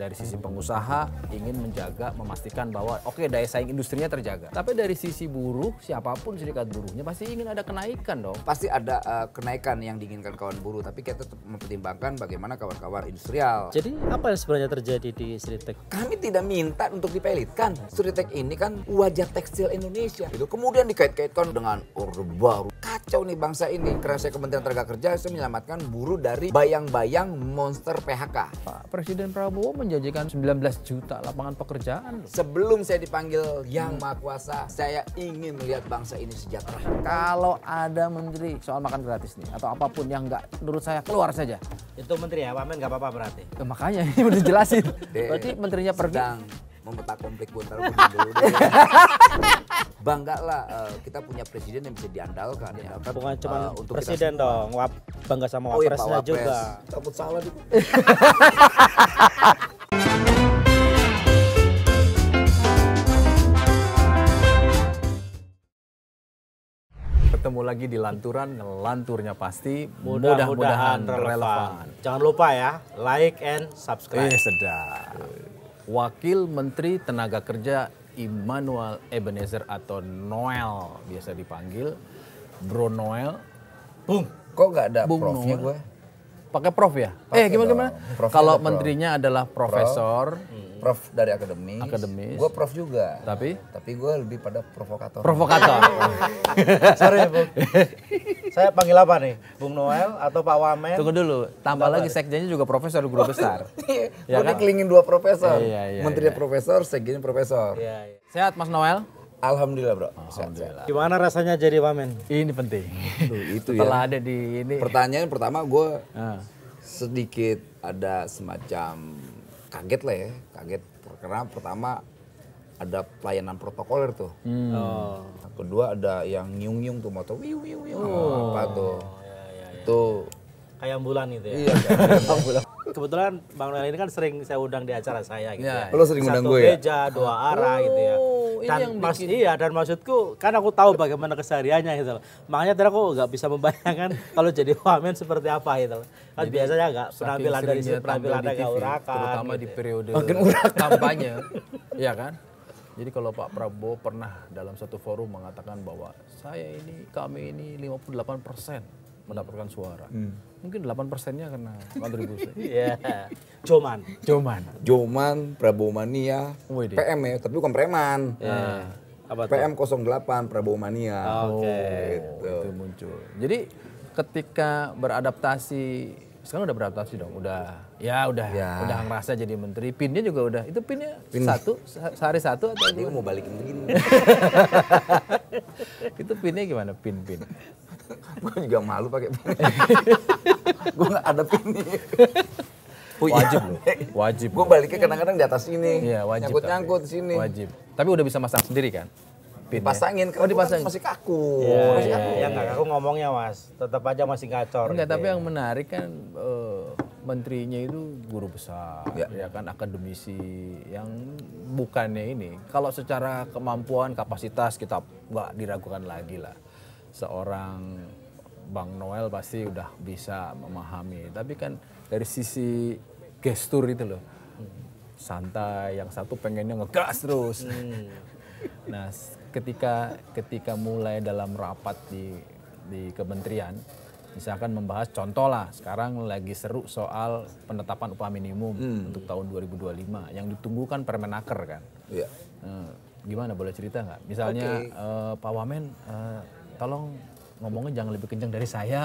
dari sisi pengusaha ingin menjaga memastikan bahwa oke okay, daya saing industrinya terjaga tapi dari sisi buruh siapapun serikat buruhnya pasti ingin ada kenaikan dong pasti ada uh, kenaikan yang diinginkan kawan buruh tapi kita tetap mempertimbangkan bagaimana kawan-kawan industrial jadi apa yang sebenarnya terjadi di Sritek kami tidak minta untuk dipelitkan Sritek ini kan wajah tekstil Indonesia itu kemudian dikait-kaitkan dengan orde baru kacau nih bangsa ini Kerasnya Kementerian Tenaga Kerja itu menyelamatkan buruh dari bayang-bayang monster PHK Pak Presiden Prabowo menjanjikan 19 juta lapangan pekerjaan. Loh. Sebelum saya dipanggil Yang hmm. Maha Kuasa, saya ingin melihat bangsa ini sejahtera. Kalau ada menteri soal makan gratis nih, atau apapun yang nggak menurut saya keluar saja. Itu menteri ya, Wamen nggak apa-apa berarti? Ya, makanya, ini udah jelasin. berarti menterinya pergi. Sedang konflik dulu. bangga lah eh, kita punya presiden yang bisa diandalkan ya. ya. Bukan cuma uh, untuk presiden dong, wap, bangga sama wapresnya oh, iya, Wapres. juga. Takut salah dikit. ketemu lagi di lanturan lanturnya pasti mudah-mudahan mudah relevan. relevan. Jangan lupa ya like and subscribe. Eh, sedap. Wakil Menteri Tenaga Kerja Immanuel Ebenezer atau Noel biasa dipanggil Bro Noel. Bung, kok gak ada Bung profnya Noel. gue? pakai prof ya? Pake eh gimana gimana? Kalau menterinya adalah profesor, hmm. prof, dari akademi Akademis. Gue prof juga. Tapi? Tapi gue lebih pada provokator. Provokator. Sorry bu. Saya panggil apa nih? Bung Noel atau Pak Wamen? Tunggu dulu. Tambah lagi sekjennya juga profesor guru oh, besar. Iya. ya gue kan? kelingin dua profesor. Iya, iya, Menterinya iya. profesor, sekjennya profesor. Iya, iya. Sehat Mas Noel? Alhamdulillah bro. Alhamdulillah. Gimana rasanya jadi wamen? Ini penting. Tuh, itu ya. Setelah ada di ini. Pertanyaan pertama gue uh. Ah. sedikit ada semacam kaget lah ya, kaget karena pertama ada pelayanan protokoler tuh. Hmm. Oh. Kedua ada yang nyung-nyung tuh motor, wiu wiu wiu oh. apa tuh. Oh, ya, ya, ya. Itu kayak ambulan gitu ya. Iya, kayak ambulan. Kebetulan Bang Noel ini kan sering saya undang di acara saya gitu ya. ya. Lo sering Satu undang gue ya? Satu meja, dua arah oh. gitu ya oh ini dan yang mas, bikin. Iya, dan maksudku kan aku tahu bagaimana kesehariannya gitu loh. Makanya tadi aku nggak bisa membayangkan kalau jadi wamen seperti apa gitu loh. Kan jadi, biasanya agak penampilan dari penampilan agak urakan. Terutama gitu. di periode Makin kampanye. Iya kan? Jadi kalau Pak Prabowo pernah dalam satu forum mengatakan bahwa saya ini, kami ini 58 persen mendapatkan suara. Hmm. Mungkin 8 persennya karena kontribusi. Iya. yeah. Joman. Joman. Joman, Prabowo Mania, Wede. PM ya, tapi bukan preman. Yeah. Nah, PM 08 Prabowo Mania. Ah, oke. Okay. Oh, itu gitu. muncul. Jadi ketika beradaptasi sekarang udah beradaptasi dong, udah ya udah ya. udah ngerasa jadi menteri. Pinnya juga udah. Itu pinnya pin. satu sehari satu atau dia mau balikin begini. itu pinnya gimana pin pin? gue juga malu pakai pini. gue nggak ada pini. Oh, iya. wajib loh, wajib. Gue baliknya kadang-kadang di atas sini, iya, wajib nyangkut-nyangkut tapi. sini. Wajib. Tapi udah bisa masang sendiri kan? pasangin, Dipasangin, oh, dipasangin. Kan masih kaku. Ya, masih iya, kaku. Ya, ya, kaku ngomongnya mas, tetap aja masih gacor. Enggak, gitu. tapi ya. yang menarik kan uh, menterinya itu guru besar, ya. ya kan akademisi yang bukannya ini. Kalau secara kemampuan, kapasitas kita nggak diragukan lagi lah seorang Bang Noel pasti udah bisa memahami. Tapi kan dari sisi gestur itu loh, santai. Yang satu pengennya ngegas terus. Hmm. nah, ketika ketika mulai dalam rapat di di kementerian, misalkan membahas contoh lah sekarang lagi seru soal penetapan upah minimum hmm. untuk tahun 2025 yang ditunggu kan Permenaker kan. Iya. Nah, gimana boleh cerita nggak? Misalnya okay. uh, eh, Pak Wamen uh, tolong ngomongnya jangan lebih kencang dari saya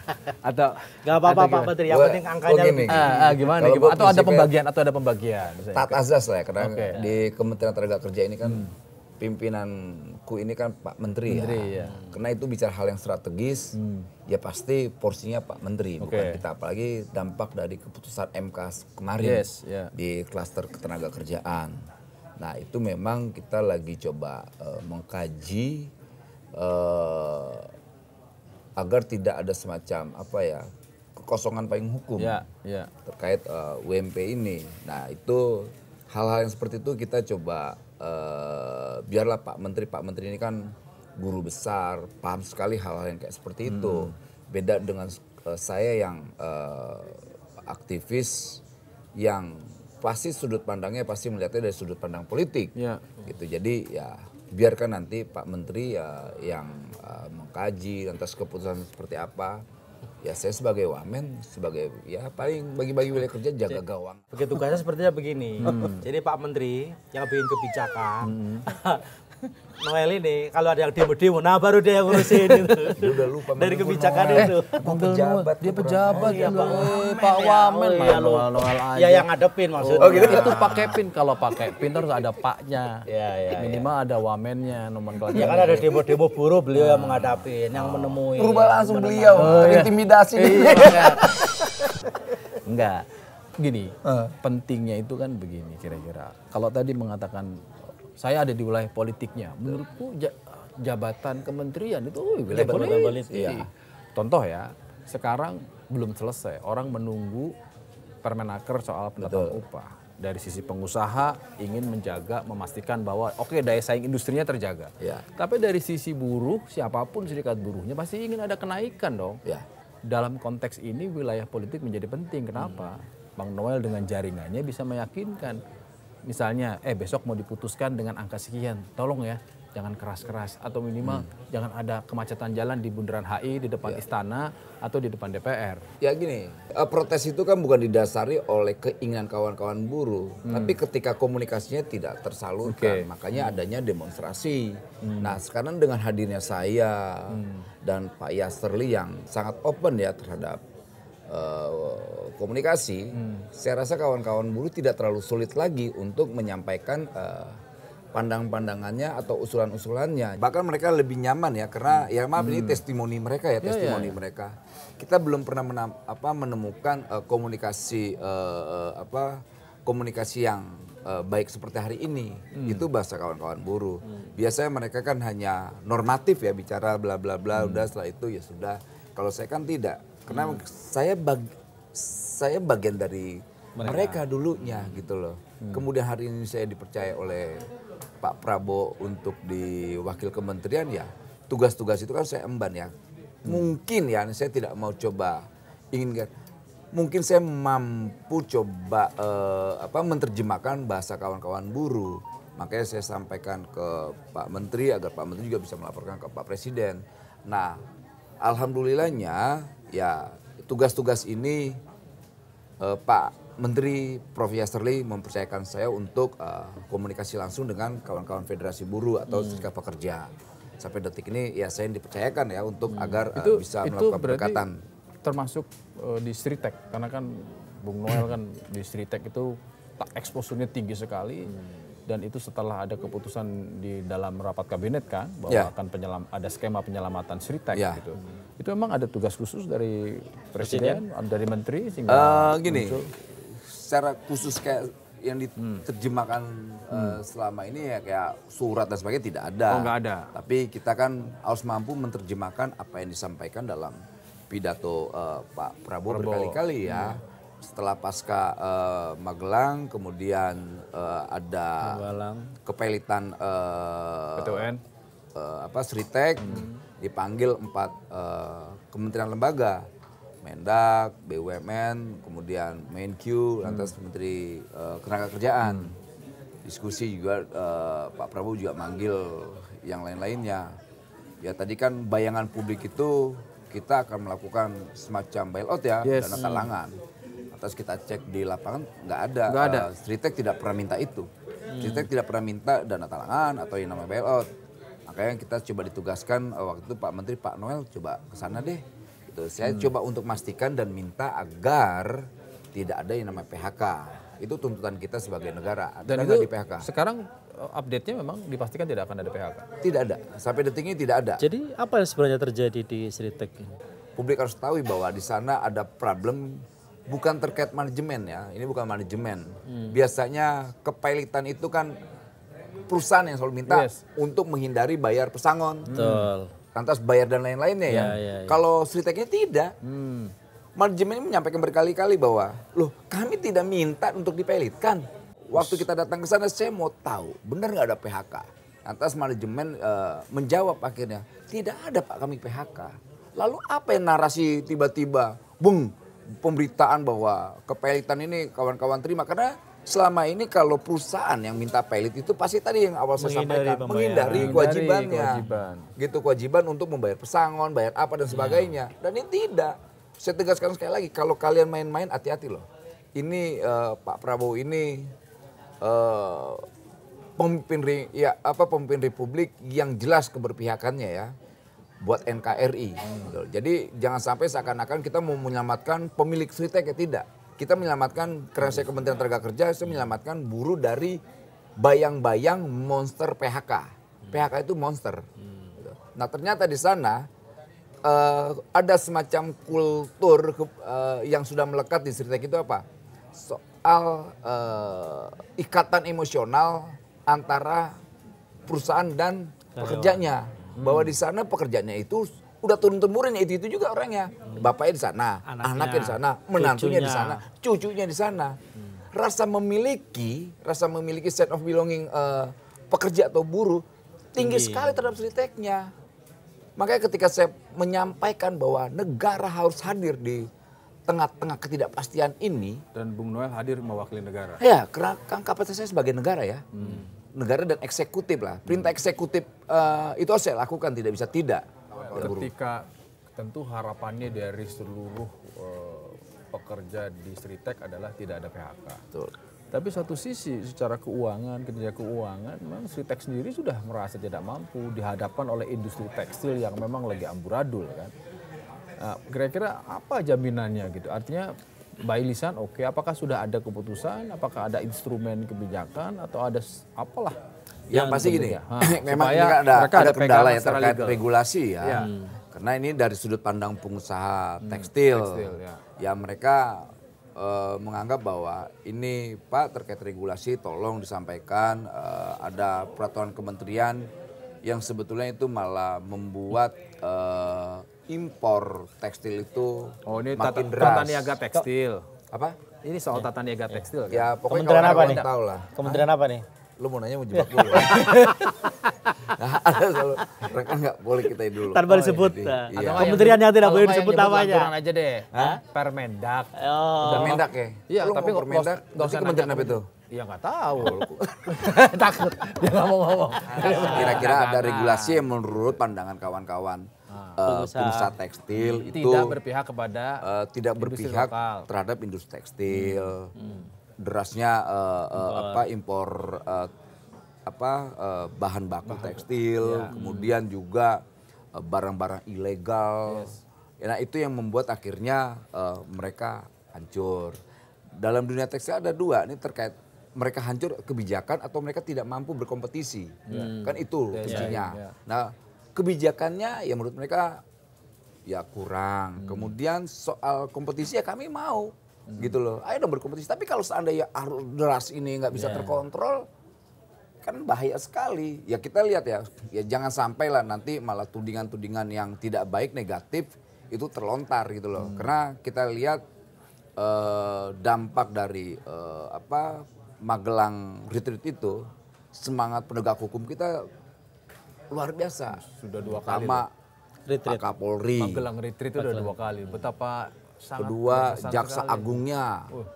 atau nggak apa-apa Pak Menteri yang penting angkanya gini, lebih ah, ah, gimana, gimana atau ada pembagian atau ada pembagian tak azas lah ya karena okay. di Kementerian Tenaga Kerja ini kan hmm. pimpinanku ini kan Pak Menteri, ya. Menteri ya. ya karena itu bicara hal yang strategis hmm. ya pasti porsinya Pak Menteri okay. bukan kita apalagi dampak dari keputusan MK kemarin yes, yeah. di klaster ketenaga kerjaan nah itu memang kita lagi coba uh, mengkaji uh, agar tidak ada semacam apa ya kekosongan payung hukum ya, ya. terkait uh, eh, UMP ini. Nah itu hal-hal yang seperti itu kita coba uh, biarlah Pak Menteri Pak Menteri ini kan guru besar paham sekali hal-hal yang kayak seperti itu. Hmm. Beda dengan uh, saya yang uh, aktivis yang pasti sudut pandangnya pasti melihatnya dari sudut pandang politik. Ya. Gitu. Jadi ya biarkan nanti Pak Menteri ya yang uh, mengkaji lantas keputusan seperti apa. Ya saya sebagai wamen, sebagai ya paling bagi-bagi wilayah kerja jaga gawang. Begitu tugasnya sepertinya begini. Hmm. Jadi Pak Menteri yang bikin kebijakan, hmm. Noel ini kalau ada yang demo-demo, nah baru dia yang ngurusin itu. Dia udah lupa. Dari kebijakan itu. Eh, pejabat, dia pejabat, iya, Pak, Pak Wamen ya, ya Noel, Noel Ya yang ngadepin maksudnya. Oh, gitu. Itu pakai pin, kalau pakai pin terus ada paknya. Ya, ya, Minimal ya. ada wamennya, dua. Ya kan ada demo-demo buruh beliau yang menghadapin, yang oh. menemui. Rubah iya, langsung beliau, intimidasi. Oh, iya, iya Enggak. Gini, eh. pentingnya itu kan begini kira-kira. Kalau tadi mengatakan saya ada di wilayah politiknya. Menurutku jabatan kementerian itu oh, wilayah jabatan politik. politik. Iya. iya. Contoh ya, sekarang belum selesai. Orang menunggu Permenaker soal pendataan upah. Dari sisi pengusaha ingin menjaga, memastikan bahwa oke okay, daya saing industrinya terjaga. Ya. Tapi dari sisi buruh, siapapun serikat buruhnya pasti ingin ada kenaikan dong. Ya. Dalam konteks ini wilayah politik menjadi penting. Kenapa? Hmm. Bang Noel dengan jaringannya bisa meyakinkan misalnya eh besok mau diputuskan dengan angka sekian, tolong ya jangan keras-keras atau minimal hmm. jangan ada kemacetan jalan di bundaran HI di depan ya. istana atau di depan DPR. Ya gini, e, protes itu kan bukan didasari oleh keinginan kawan-kawan buruh, hmm. tapi ketika komunikasinya tidak tersalurkan, okay. makanya hmm. adanya demonstrasi. Hmm. Nah, sekarang dengan hadirnya saya hmm. dan Pak Yasterli yang sangat open ya terhadap Eh, komunikasi, hmm. saya rasa kawan-kawan buruh tidak terlalu sulit lagi untuk menyampaikan uh, pandang-pandangannya atau usulan-usulannya. Bahkan mereka lebih nyaman ya karena hmm. ya maaf hmm. ini testimoni mereka ya, ya, testimoni ya, ya. mereka. Kita belum pernah menam, apa menemukan uh, komunikasi uh, uh, apa komunikasi yang uh, baik seperti hari ini. Hmm. Itu bahasa kawan-kawan buruh. Hmm. Biasanya mereka kan hanya normatif ya bicara bla bla bla hmm. udah setelah itu ya sudah. Kalau saya kan tidak karena hmm. saya bag saya bagian dari mereka, mereka dulunya hmm. gitu loh. Hmm. Kemudian hari ini saya dipercaya oleh Pak Prabowo untuk di wakil kementerian ya. Tugas-tugas itu kan saya emban ya. Hmm. Mungkin ya saya tidak mau coba inginkan mungkin saya mampu coba uh, apa menerjemahkan bahasa kawan-kawan buruh. Makanya saya sampaikan ke Pak Menteri agar Pak Menteri juga bisa melaporkan ke Pak Presiden. Nah, alhamdulillahnya ya tugas-tugas ini uh, Pak Menteri Prof. Yasterli mempercayakan saya untuk uh, komunikasi langsung dengan kawan-kawan Federasi Buruh atau hmm. Serikat Pekerja. Sampai detik ini ya saya yang dipercayakan ya untuk hmm. agar itu, eh, bisa itu melakukan pendekatan. Termasuk uh, di Sritek, karena kan Bung Noel kan di Sritek itu tak eksposurnya tinggi sekali. Hmm dan itu setelah ada keputusan di dalam rapat kabinet kan bahwa yeah. akan penyelam ada skema penyelamatan Sritek yeah. gitu. Itu memang ada tugas khusus dari presiden, presiden. dari menteri sehingga uh, gini. Muncul. Secara khusus kayak yang diterjemahkan hmm. uh, selama ini ya kayak surat dan sebagainya tidak ada. Oh, ada. Tapi kita kan harus mampu menerjemahkan apa yang disampaikan dalam pidato uh, Pak Prabowo, Prabowo. berkali-kali ya. Hmm setelah pasca uh, Magelang kemudian uh, ada Magelang. kepelitan uh, uh, apa Sritek hmm. dipanggil empat uh, kementerian lembaga Mendak, BUMN, kemudian Menq, hmm. lantas Menteri uh, Kerjaan. Hmm. Diskusi juga uh, Pak Prabowo juga manggil yang lain-lainnya. Ya tadi kan bayangan publik itu kita akan melakukan semacam bailout ya yes. dana talangan. Hmm terus kita cek di lapangan nggak ada. Nggak ada. Uh, eh, Street Tech tidak pernah minta itu. Hmm. Street Tech tidak pernah minta dana talangan atau yang namanya bailout. Makanya kita coba ditugaskan uh, waktu itu Pak Menteri Pak Noel coba ke sana deh. Gitu. Saya hmm. coba untuk memastikan dan minta agar tidak ada yang namanya PHK. Itu tuntutan kita sebagai negara. Dan itu di PHK. Sekarang eh, update-nya memang dipastikan tidak akan ada PHK. Tidak ada. Sampai detik ini tidak ada. Jadi apa yang sebenarnya terjadi di Sritek? Publik harus tahu bahwa di sana ada problem bukan terkait manajemen ya. Ini bukan manajemen. Hmm. Biasanya kepailitan itu kan perusahaan yang selalu minta yes. untuk menghindari bayar pesangon. Betul. Lantas bayar dan lain-lainnya ya. ya. ya, ya. Kalau Sriteknya tidak. Hmm. Manajemen menyampaikan berkali-kali bahwa, loh kami tidak minta untuk dipelitkan. Waktu kita datang ke sana saya mau tahu, benar nggak ada PHK? Lantas manajemen uh, menjawab akhirnya, tidak ada Pak kami PHK. Lalu apa yang narasi tiba-tiba, bung pemberitaan bahwa kepelitan ini kawan-kawan terima karena selama ini kalau perusahaan yang minta pelit itu pasti tadi yang awal saya sampaikan menghindari kewajibannya kewajiban. gitu kewajiban untuk membayar pesangon bayar apa dan hmm. sebagainya hmm. dan ini tidak saya tegaskan sekali lagi kalau kalian main-main hati-hati loh ini uh, Pak Prabowo ini uh, pemimpin ya apa pemimpin republik yang jelas keberpihakannya ya buat NKRI. Hmm. Gitu. Jadi jangan sampai seakan-akan kita mau menyelamatkan pemilik Sritek ya tidak. Kita menyelamatkan kerasa Kementerian Tenaga Kerja itu menyelamatkan buruh dari bayang-bayang monster PHK. PHK itu monster. Gitu. Nah ternyata di sana uh, ada semacam kultur uh, yang sudah melekat di Sritek itu apa? Soal uh, ikatan emosional antara perusahaan dan pekerjanya bahwa di sana pekerjaannya itu udah turun temurun itu itu juga orangnya hmm. bapaknya di sana anaknya, anaknya di sana menantunya di sana cucunya di sana hmm. rasa memiliki rasa memiliki set of belonging uh, pekerja atau buruh tinggi, hmm. sekali terhadap sriteknya makanya ketika saya menyampaikan bahwa negara harus hadir di tengah-tengah ketidakpastian ini dan Bung Noel hadir mewakili negara ya karena kan kapasitasnya sebagai negara ya hmm negara dan eksekutif lah. Perintah hmm. eksekutif uh, itu harus saya lakukan, tidak bisa tidak. Ya, ketika tentu harapannya dari seluruh uh, pekerja di Sritek adalah tidak ada PHK. Betul. Tapi satu sisi secara keuangan, kinerja keuangan, memang Sritek sendiri sudah merasa tidak mampu dihadapkan oleh industri tekstil yang memang lagi amburadul kan. Nah, kira-kira nah, apa jaminannya gitu? Artinya by lisan oke okay. apakah sudah ada keputusan apakah ada instrumen kebijakan atau ada apalah yang, yang pasti gini ya. memang memang ada mereka ada kendala ya terkait legal. regulasi ya, ya. Hmm. karena ini dari sudut pandang pengusaha hmm, tekstil, tekstil ya. ya mereka uh, menganggap bahwa ini Pak terkait regulasi tolong disampaikan uh, ada peraturan kementerian yang sebetulnya itu malah membuat uh, impor tekstil itu oh, ini makin tata, deras. Tata niaga tekstil. Apa? Ini soal tata niaga iya. tekstil. Kan? Ya, kan? pokoknya Kementerian apa nih? Tahu lah. Kementerian apa nih? Lu mau nanya mau jebak gue. ada selalu rekan nggak boleh kita dulu. Tanpa oh, iya, disebut. Ya, iya. Kementerian yang tidak boleh disebut namanya. Kurang aja deh. Permendak. Oh. Permendak ya? Iya, tapi kok Permendak. Dosen kementerian apa itu? Ya nggak tahu. Oh, Takut. Dia nggak mau ngomong. Kira-kira ada regulasi yang menurut pandangan kawan-kawan uh, pengusaha, pengusaha tekstil tidak itu tidak berpihak kepada uh, tidak berpihak lokal. terhadap industri tekstil. Hmm. Hmm. Derasnya uh, uh, apa impor uh, apa uh, bahan baku bahan, tekstil, ya. kemudian hmm. juga barang-barang uh, ilegal. Yes. Ya, nah, itu yang membuat akhirnya uh, mereka hancur. Dalam dunia tekstil ada dua, ini terkait mereka hancur kebijakan atau mereka tidak mampu berkompetisi. Hmm. Kan itu kuncinya. Yeah, yeah, yeah. Nah, kebijakannya ya menurut mereka ya kurang. Hmm. Kemudian soal kompetisi ya kami mau hmm. gitu loh. Ayo dong berkompetisi. Tapi kalau seandainya arus deras ini nggak bisa yeah. terkontrol kan bahaya sekali. Ya kita lihat ya, ya jangan sampai lah nanti malah tudingan-tudingan yang tidak baik negatif itu terlontar gitu loh. Hmm. Karena kita lihat eh, dampak dari eh, apa Magelang retreat itu semangat penegak hukum kita luar biasa. Sudah dua kali. Pertama retreat. Pak Kapolri. Magelang retreat itu sudah dua kali. Betapa sangat Kedua Jaksa sekali. Agungnya. Uh.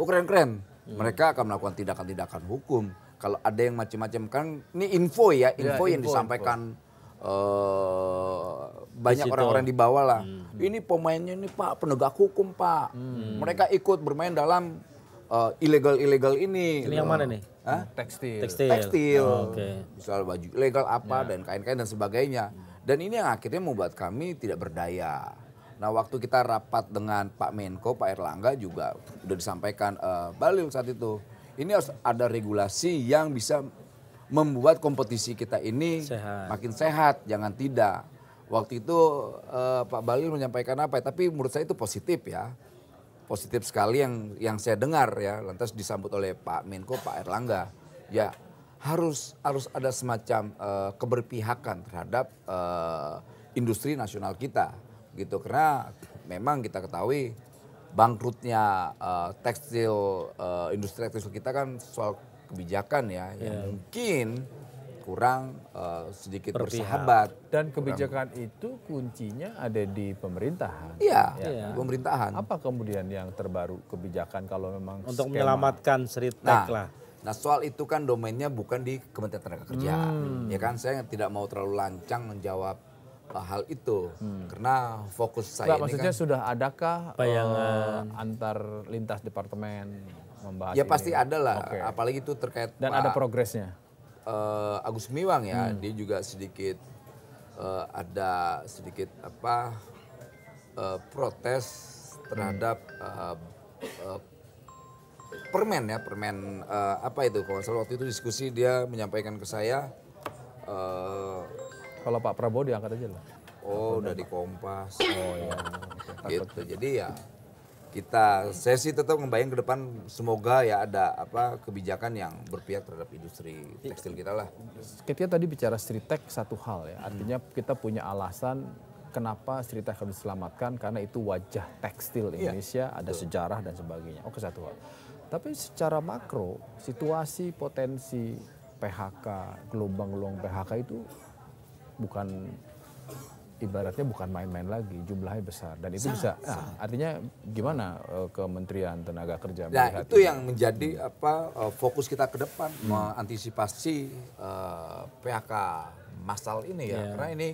Oh keren-keren. Hmm. Mereka akan melakukan tindakan-tindakan hukum. Kalau ada yang macam-macam kan ini info ya, ya info ya, yang info, disampaikan info. Uh, banyak orang-orang di bawah lah. Hmm. Ini pemainnya ini Pak penegak hukum Pak. Hmm. Mereka ikut bermain dalam uh, eh, ilegal ilegal ini. Ini yang mana nih? Hah? Tekstil. Tekstil. Tekstil. Oh, Okay. Misal baju ilegal apa ya. dan kain-kain dan sebagainya. Dan ini yang akhirnya membuat kami tidak berdaya. Nah waktu kita rapat dengan Pak Menko, Pak Erlangga juga sudah disampaikan uh, Balil saat itu. Ini harus ada regulasi yang bisa membuat kompetisi kita ini sehat. makin sehat, jangan tidak. Waktu itu uh, Pak Balil menyampaikan apa? Ya, tapi menurut saya itu positif ya positif sekali yang yang saya dengar ya lantas disambut oleh Pak Menko Pak Erlangga ya harus harus ada semacam uh, keberpihakan terhadap uh, industri nasional kita gitu karena memang kita ketahui bangkrutnya uh, tekstil uh, industri tekstil kita kan soal kebijakan ya yeah. yang mungkin kurang uh, eh, sedikit Berpihak. bersahabat. Dan kebijakan kurang. itu kuncinya ada di pemerintahan. Iya, ya. pemerintahan. Apa kemudian yang terbaru kebijakan kalau memang untuk skema. menyelamatkan cerita nah, lah. Nah soal itu kan domainnya bukan di Kementerian Tenaga Kerja, hmm. ya kan saya tidak mau terlalu lancang menjawab eh, hal itu hmm. karena fokus saya Tidak, ini maksudnya kan, sudah adakah eh, bayangan uh, antar lintas departemen membahas ya pasti ada lah okay. apalagi itu terkait dan Pak, ada progresnya uh, Agus Miwang ya, hmm. dia juga sedikit uh, ada sedikit apa uh, protes terhadap uh, uh, permen ya permen uh, apa itu kalau salah waktu itu diskusi dia menyampaikan ke saya uh, kalau Pak Prabowo diangkat aja lah. Oh, udah di Kompas. Oh ya. gitu. Jadi ya kita saya sih tetap membayang ke depan semoga ya ada apa kebijakan yang berpihak terhadap industri tekstil kita lah. Ketika tadi bicara street tech satu hal ya. Artinya hmm. kita punya alasan kenapa street tech harus diselamatkan karena itu wajah tekstil iya. Indonesia, ada betul. sejarah dan sebagainya. Oke oh, satu hal. Tapi secara makro situasi potensi PHK, gelombang-gelombang PHK itu bukan ibaratnya bukan main-main lagi, jumlahnya besar dan itu bisa. Nah, artinya gimana uh, Kementerian Tenaga Kerja nah, melihat itu, itu yang menjadi hmm. apa uh, fokus kita ke depan hmm. mengantisipasi uh, eh, PHK massal ini ya. Yeah. Karena ini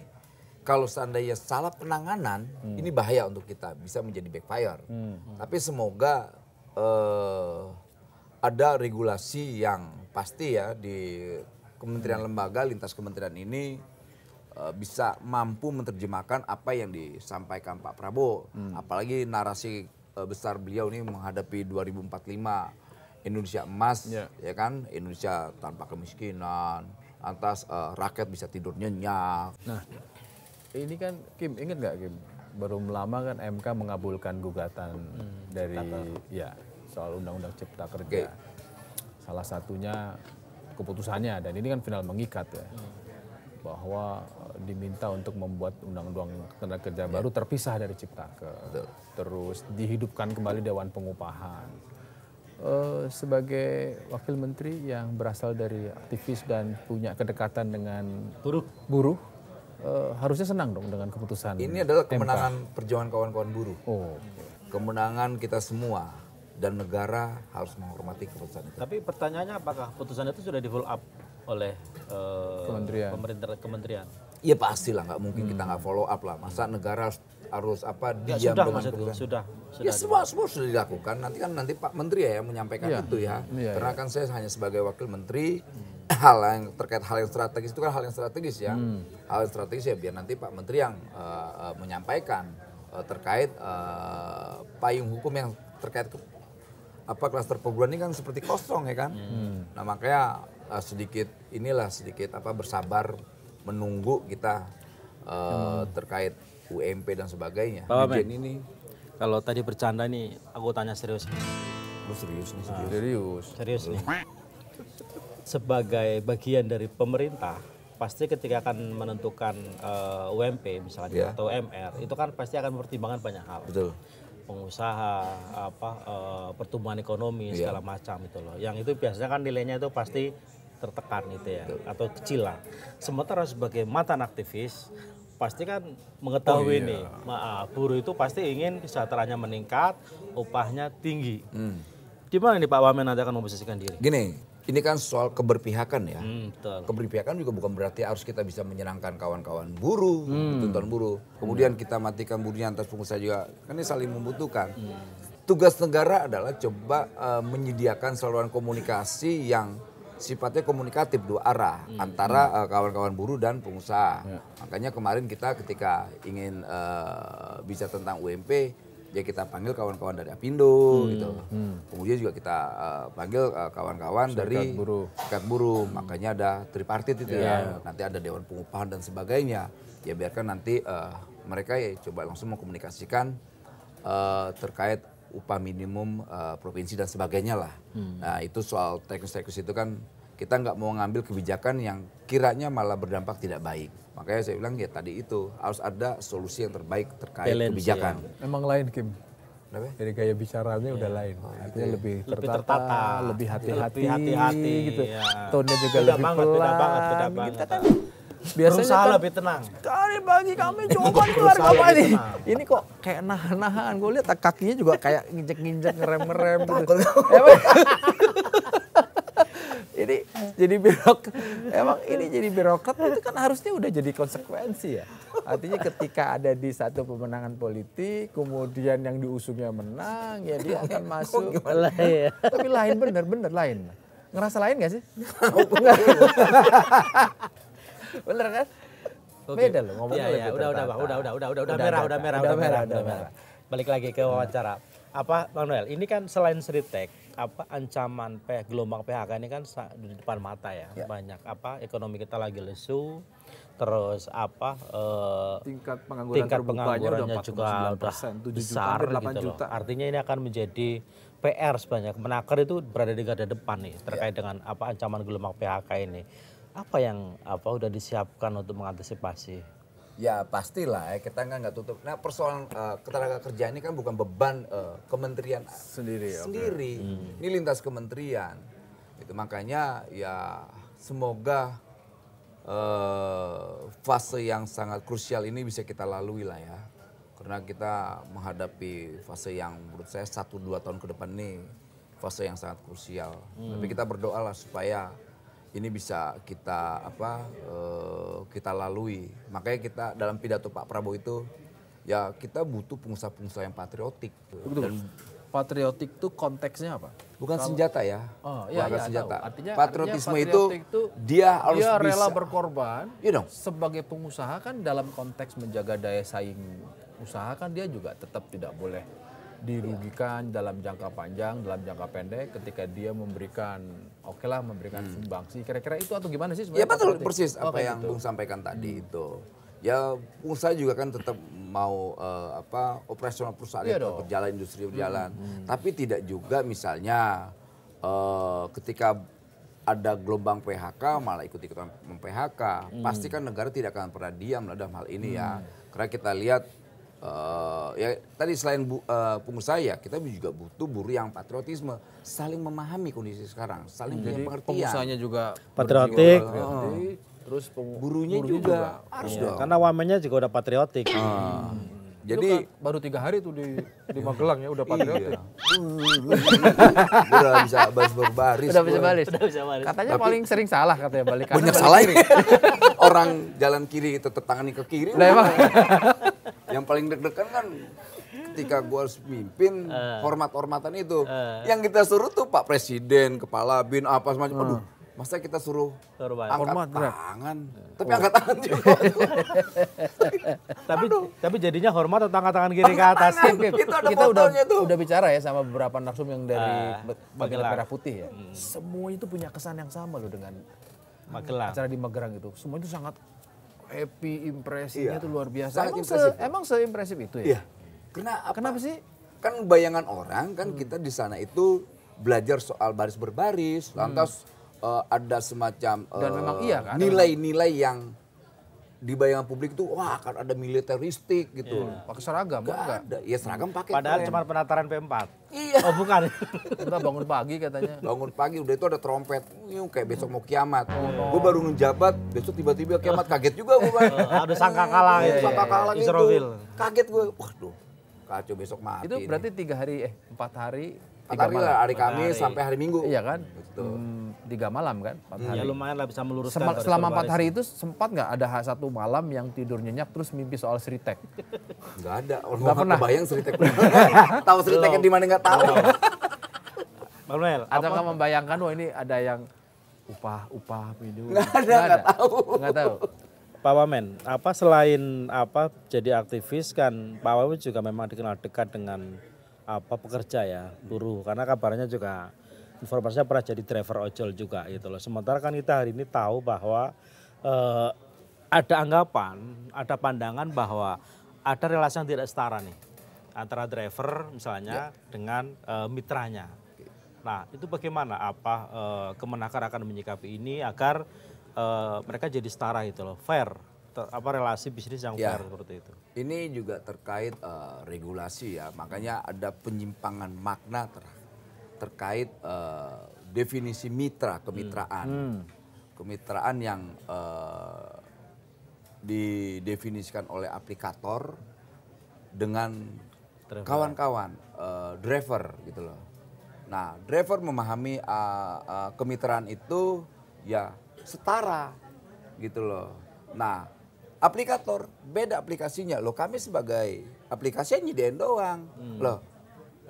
kalau seandainya salah penanganan, hmm. ini bahaya untuk kita, bisa menjadi backfire. Hmm. hmm. Tapi semoga uh, ada regulasi yang pasti ya di kementerian hmm. lembaga lintas kementerian ini Eh, bisa mampu menerjemahkan apa yang disampaikan Pak Prabowo. Hmm. Apalagi narasi eh, besar beliau ini menghadapi 2045 Indonesia emas yeah. ya kan Indonesia tanpa kemiskinan lantas uh, eh, rakyat bisa tidur nyenyak. Nah, ini kan Kim ingat nggak Kim? Baru lama kan MK mengabulkan gugatan hmm, dari Cipta. ya soal undang-undang Cipta Kerja. Okay. Salah satunya keputusannya dan ini kan final mengikat ya. Hmm bahwa eh, diminta untuk membuat undang-undang tenaga kerja iya. baru terpisah dari cipta, Terus dihidupkan kembali Dewan Pengupahan. Uh, sebagai wakil menteri yang berasal dari aktivis dan punya kedekatan dengan buruh, buruh uh, harusnya senang dong dengan keputusan. Ini adalah kemenangan perjuangan kawan-kawan buruh. Oh. Kemenangan kita semua dan negara harus menghormati keputusan itu. Tapi pertanyaannya apakah keputusan itu sudah di follow up oleh uh, kementerian. kementerian. Iya pasti lah, nggak mungkin hmm. kita nggak hmm. follow up lah. Masa negara harus apa ya, diam sudah, dengan perusahaan? Sudah, sudah. Ya semua semua sudah dilakukan. Nanti kan nanti Pak Menteri ya yang menyampaikan ya. itu ya. ya Karena ya. kan saya hanya sebagai wakil menteri, hmm. hal yang terkait hal yang strategis itu kan hal yang strategis ya. Hmm. Hal yang strategis ya biar nanti Pak Menteri yang uh, uh, menyampaikan uh, terkait uh, payung hukum yang terkait ke, apa klaster perguruan ini kan seperti kosong ya kan. Hmm. Nah makanya uh, sedikit inilah sedikit apa bersabar menunggu kita uh, hmm. terkait UMP dan sebagainya. Bapak ini kalau tadi bercanda nih aku tanya serius. Lu oh, ah. serius nih? Serius. Nah, serius. Serius nih. Sebagai bagian dari pemerintah, pasti ketika akan menentukan uh, eh, UMP misalnya yeah. atau MR, itu kan pasti akan mempertimbangkan banyak hal. Betul pengusaha apa e, pertumbuhan ekonomi yeah. segala macam itu loh yang itu biasanya kan nilainya itu pasti tertekan itu ya Betul. atau kecil lah. Sementara sebagai mantan aktivis pasti kan mengetahui oh, iya. nih, maaf, ah, buruh itu pasti ingin kesejahteraannya meningkat, upahnya tinggi. Hmm. Gimana nih Pak Wamen nanti akan memposisikan diri? Gini, ini kan soal keberpihakan ya. Hmm, Keberpihakan juga bukan berarti harus kita bisa menyenangkan kawan-kawan buruh, hmm. tuntutan buruh. Kemudian hmm. kita matikan buruhnya antar pengusaha juga. Kan ini saling membutuhkan. Hmm. Tugas negara adalah coba uh, menyediakan saluran komunikasi yang sifatnya komunikatif dua arah hmm. antara hmm. Eh, kawan-kawan buruh dan pengusaha. Hmm. Makanya kemarin kita ketika ingin uh, bicara tentang UMP ya kita panggil kawan-kawan dari Apindo hmm. gitu. Hmm. Kemudian juga kita uh, panggil uh, kawan-kawan dari buruh. Serikat buruh. Hmm. Makanya ada tripartit itu yeah. ya. Nanti ada dewan pengupahan dan sebagainya. Ya biarkan nanti uh, mereka ya coba langsung mengkomunikasikan uh, terkait upah minimum uh, provinsi dan sebagainya lah. Hmm. Nah itu soal teknis-teknis itu kan kita nggak mau ngambil kebijakan yang kiranya malah berdampak tidak baik. Makanya saya bilang ya tadi itu harus ada solusi yang terbaik terkait Balance, ya. kebijakan. Ya. Memang lain Kim. Jadi gaya bicaranya ya. udah lain. Oh, iya. Artinya gitu. lebih, tertata, lebih tertata, lebih hati-hati, lebih hati gitu. Ya. Tonnya juga tidak lebih banget, pelan. Tidak banget, tidak kan banget. Gitu Biasanya berusaha kan, lebih tenang. Kali bagi kami coba keluar apa ini? Ini kok kayak nahan-nahan. Gue lihat kakinya juga kayak nginjek-nginjek ngerem rem gitu. jadi jadi birok emang ini jadi birokrat itu kan harusnya udah jadi konsekuensi ya artinya ketika ada di satu pemenangan politik kemudian yang diusungnya menang ya dia akan masuk gimana ya tapi lain bener bener lain ngerasa lain gak sih Bener kan? Okay. Beda loh ngomongnya ya, ya, udah, udah, udah, udah, udah, udah, udah, udah, merah, udah merah, udah merah, udah merah. Balik lagi ke wawancara. Apa Bang Noel, ini kan selain street tech, apa ancaman PH, gelombang PHK ini kan di depan mata ya, ya. banyak apa ekonomi kita lagi lesu terus apa uh, tingkat pengangguran tingkat penganggurannya juga udah besar gitu juta. loh artinya ini akan menjadi PR sebanyak menaker itu berada di garda depan nih terkait ya. dengan apa ancaman gelombang PHK ini apa yang apa udah disiapkan untuk mengantisipasi? Ya pastilah ya, kita nggak nggak tutup. Nah persoalan uh, ketenaga kerjaan ini kan bukan beban uh, kementerian sendiri. Sendiri. Okay. Hmm. Ini lintas kementerian. Itu makanya ya semoga uh, fase yang sangat krusial ini bisa kita lalui lah ya. Karena kita menghadapi fase yang menurut saya satu dua tahun ke depan ini fase yang sangat krusial. Hmm. Tapi kita berdoa lah supaya ini bisa kita apa uh, kita lalui. Makanya kita dalam pidato Pak Prabowo itu ya kita butuh pengusaha-pengusaha yang patriotik. Gitu. Betul. Dan patriotik itu konteksnya apa? Bukan Kalau, senjata ya. Oh, iya, Bukan iya, senjata. Artinya, Patriotisme itu, itu dia harus dia rela bisa. berkorban. You iya know. Sebagai pengusaha kan dalam konteks menjaga daya saing usaha kan dia juga tetap tidak boleh dirugikan dalam jangka panjang, dalam jangka pendek ketika dia memberikan oke okay lah memberikan hmm. sumbangsi. Kira-kira itu atau gimana sih sebenarnya? Ya betul persis oh, apa oh, yang gitu. Bung sampaikan tadi hmm. itu. Ya pengusaha juga kan tetap mau uh, apa operasional perusahaan ya itu berjalan, industri berjalan. Hmm. Hmm. Tapi tidak juga misalnya uh, ketika ada gelombang PHK malah ikut-ikutan mem-PHK. Hmm. Pasti kan negara tidak akan pernah diam dalam hal ini ya. hmm. ya. Karena kita lihat uh, ya tadi selain bu, uh, eh, pengusaha ya kita juga butuh buruh yang patriotisme saling memahami kondisi sekarang saling hmm. punya Jadi pengusahanya juga patriotik oh. terus burunya, juga, juga. harus iya. dong. karena wamennya juga udah patriotik hmm. Jadi kan baru tiga hari tuh di di Magelang ya udah patriotik. Iya. udah bisa baris berbaris. Udah bisa baris. Udah bisa baris. Katanya Tapi, paling sering salah katanya balik kanan. Banyak salah ini. Orang jalan kiri tetap tangannya ke kiri. Nah emang. Yang paling deg-degan kan ketika gue harus mimpin uh. hormat-hormatan itu. Uh. Yang kita suruh tuh Pak Presiden, Kepala BIN apa semacam. Uh. Aduh Masa kita suruh suruh angkat Hormat, tangan, ya. tapi angkat tangan juga. tapi Aduh. tapi jadinya hormat atau angkat tangan kiri ke atas. Tangan. Itu ada kita udah tuh. udah bicara ya sama beberapa narsum yang dari uh, Magelang Merah Putih ya. Hmm. Semua itu punya kesan yang sama loh dengan Magelang. acara di Magelang itu. Semua itu sangat happy impresinya itu iya. luar biasa. Sangat emang impresif. Se, emang seimpresif itu ya? Iya. Kenapa? Kenapa sih? Kan bayangan orang kan hmm. kita di sana itu belajar soal baris berbaris, lantas hmm uh, ada semacam nilai dan eh, memang iya kan? nilai-nilai yang di bayangan publik itu wah akan ada militeristik gitu. Iya. Pakai seragam Gak enggak? Ada. Ya seragam hmm. pakai. Padahal cuma penataran P4. Iya. Oh bukan. kita bangun pagi katanya. Bangun pagi udah itu ada trompet. Yung, kayak besok mau kiamat. Oh, no. Gue baru ngejabat, besok tiba-tiba kiamat kaget juga gue kan. ada sangka kalah iya, gitu ya. Sangka kalah gitu. Kaget gue. Waduh. Kacau besok mati. Itu berarti tiga hari eh empat hari tiga malam. Lah, hari Kamis hari. sampai hari Minggu. Iya kan? Betul. Hmm, tiga malam kan? Empat hari. Ya lumayan lah bisa meluruskan. Sem selama empat hari itu sempat nggak ada satu malam yang tidur nyenyak terus mimpi soal Sritek? Nggak ada. Orang nggak pernah. Bayang Sritek. tahu Sritek yang di mana nggak tahu. Manuel. Atau kamu membayangkan wah ini ada yang upah upah minum? Nggak ada. Nggak tahu. Nggak tahu. Pak Wamen, apa selain apa jadi aktivis kan Pak Wamen juga memang dikenal dekat dengan apa pekerja ya buruh karena kabarnya juga informasinya pernah jadi driver ojol juga gitu loh sementara kan kita hari ini tahu bahwa eh, ada anggapan ada pandangan bahwa ada relasi yang tidak setara nih antara driver misalnya ya. dengan eh, mitranya nah itu bagaimana apa eh, kemenaker akan menyikapi ini agar eh, mereka jadi setara gitu loh fair apa relasi bisnis yang ya. fair seperti itu. Ini juga terkait uh, regulasi ya, makanya ada penyimpangan makna ter terkait uh, definisi mitra kemitraan, hmm. Hmm. kemitraan yang uh, didefinisikan oleh aplikator dengan kawan-kawan driver. Uh, driver gitu loh. Nah, driver memahami uh, uh, kemitraan itu ya setara gitu loh. Nah, aplikator beda aplikasinya loh kami sebagai aplikasinya nyediain doang hmm. loh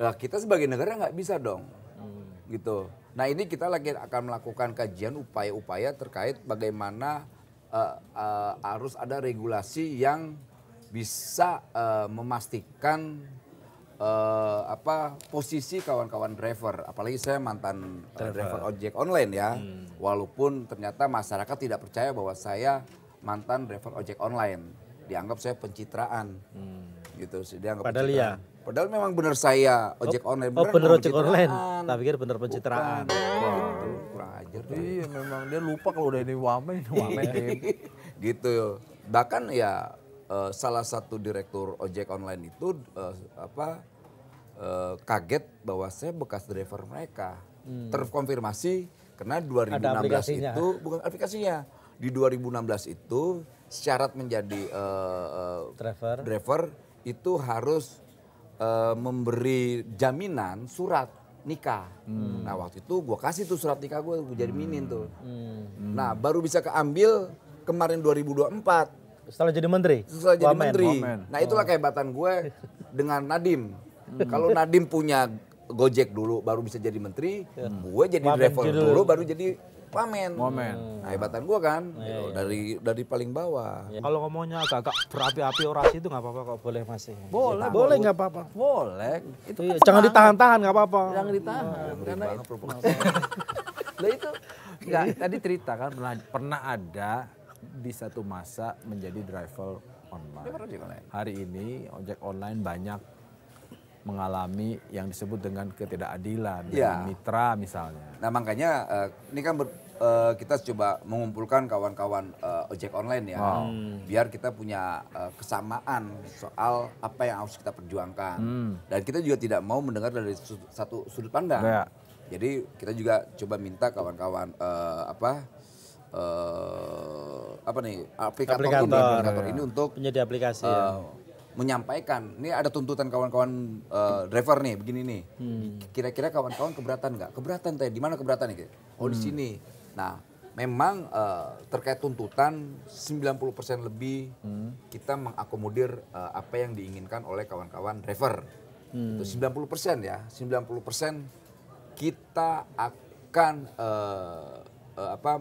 lah kita sebagai negara nggak bisa dong hmm. gitu nah ini kita lagi akan melakukan kajian upaya-upaya terkait bagaimana uh, uh, harus ada regulasi yang bisa uh, memastikan uh, apa posisi kawan-kawan driver apalagi saya mantan driver, uh, driver ojek online ya hmm. walaupun ternyata masyarakat tidak percaya bahwa saya mantan driver ojek online dianggap saya pencitraan hmm. gitu sih dianggap padahal iya. padahal memang benar saya ojek oh, online oh benar ojek online Tapi pikir benar pencitraan Bukan. Gitu. kurang ajar kan. iya memang dia lupa kalau udah ini wamen wamen gitu bahkan ya uh, salah satu direktur ojek online itu uh, apa uh, kaget bahwa saya bekas driver mereka hmm. terkonfirmasi karena 2016 itu bukan aplikasinya di 2016 itu syarat menjadi uh, driver. driver itu harus uh, memberi jaminan surat nikah. Hmm. Nah waktu itu gue kasih tuh surat nikah gue, gue jadi minin tuh. Hmm. Nah baru bisa keambil kemarin 2024. Setelah jadi menteri? Setelah jadi Wamen. menteri. Wamen. Nah itulah kehebatan gue dengan Nadim. Hmm. Kalau Nadim punya Gojek dulu baru bisa jadi menteri, hmm. Ya. gue jadi Wamen driver judul. dulu baru jadi wamen. Wamen. Nah, hebatan gua kan yeah, gitu. yeah. dari dari paling bawah. Yeah. Kalau ngomongnya agak berapi-api orasi itu nggak apa-apa kok boleh masih. Iya. Boleh, ya, boleh nggak apa-apa. Boleh. Itu iya, jangan ditahan-tahan nggak apa-apa. Jangan ditahan nah, karena itu. Nah itu enggak tadi cerita kan pernah, pernah ada di satu masa menjadi driver online. Hari ini ojek online banyak mengalami yang disebut dengan ketidakadilan ya. dengan mitra misalnya. Nah makanya uh, ini kan ber, eh, kita coba mengumpulkan kawan-kawan eh, ojek online ya, wow. Hmm. biar kita punya kesamaan soal apa yang harus kita perjuangkan. Hmm. Dan kita juga tidak mau mendengar dari satu sudut pandang. Ya. Jadi kita juga coba minta kawan-kawan uh, apa uh, apa nih aplikator, aplikator, ini, aplikator ya. ini untuk penyedia aplikasi. Uh, ya menyampaikan ini ada tuntutan kawan-kawan uh, driver nih begini nih kira hmm. kira-kira kawan-kawan keberatan nggak keberatan teh di mana keberatan nih oh di hmm. sini nah memang uh, terkait tuntutan 90% lebih hmm. kita mengakomodir uh, apa yang diinginkan oleh kawan-kawan driver hmm. itu 90% ya 90% kita akan uh, uh, apa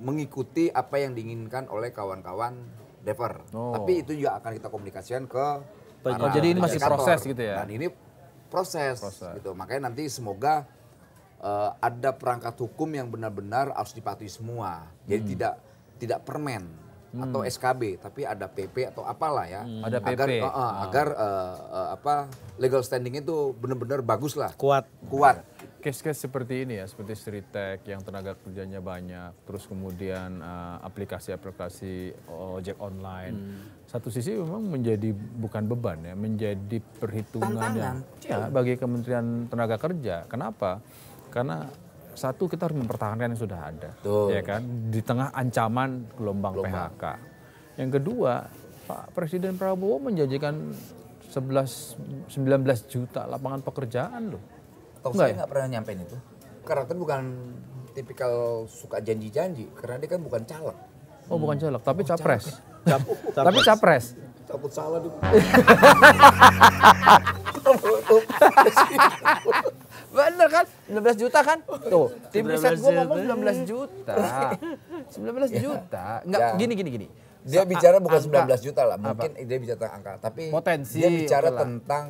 mengikuti apa yang diinginkan oleh kawan-kawan Dever. Oh. Tapi itu juga akan kita komunikasikan ke Oh, jadi ini masih proses gitu ya. Dan ini proses, proses. gitu. Makanya nanti semoga uh, ada perangkat hukum yang benar-benar harus dipatuhi semua. Jadi hmm. tidak tidak permen hmm. atau SKB, tapi ada PP atau apalah ya. Hmm. Ada PP. Agar uh, uh, agar uh, uh, apa legal standing itu benar-benar bagus lah. Kuat. Kuat. Case-case seperti ini ya, seperti tech yang tenaga kerjanya banyak, terus kemudian eh, aplikasi-aplikasi uh, ojek online. Hmm. Satu sisi memang menjadi bukan beban ya, menjadi perhitungan ya, bagi Kementerian Tenaga Kerja. Kenapa? Karena satu kita harus mempertahankan yang sudah ada, Tuh. ya kan? Di tengah ancaman gelombang, gelombang PHK. Yang kedua, Pak Presiden Prabowo menjanjikan 11 19 juta lapangan pekerjaan loh. Tahu saya ya? nggak pernah nyampein itu. Karena itu bukan tipikal suka janji-janji, karena dia kan bukan caleg. Oh, hmm. bukan caleg, tapi oh, capres. capres. tapi capres. Takut salah dulu. Bener kan? 19 juta kan? Tuh, tim riset gue ngomong 19 juta. 19 juta. Enggak, iya. ya. gini gini gini. Dia bicara bukan angka. 19 juta lah, mungkin apa? dia bicara tentang angka, tapi potensi dia bicara tentang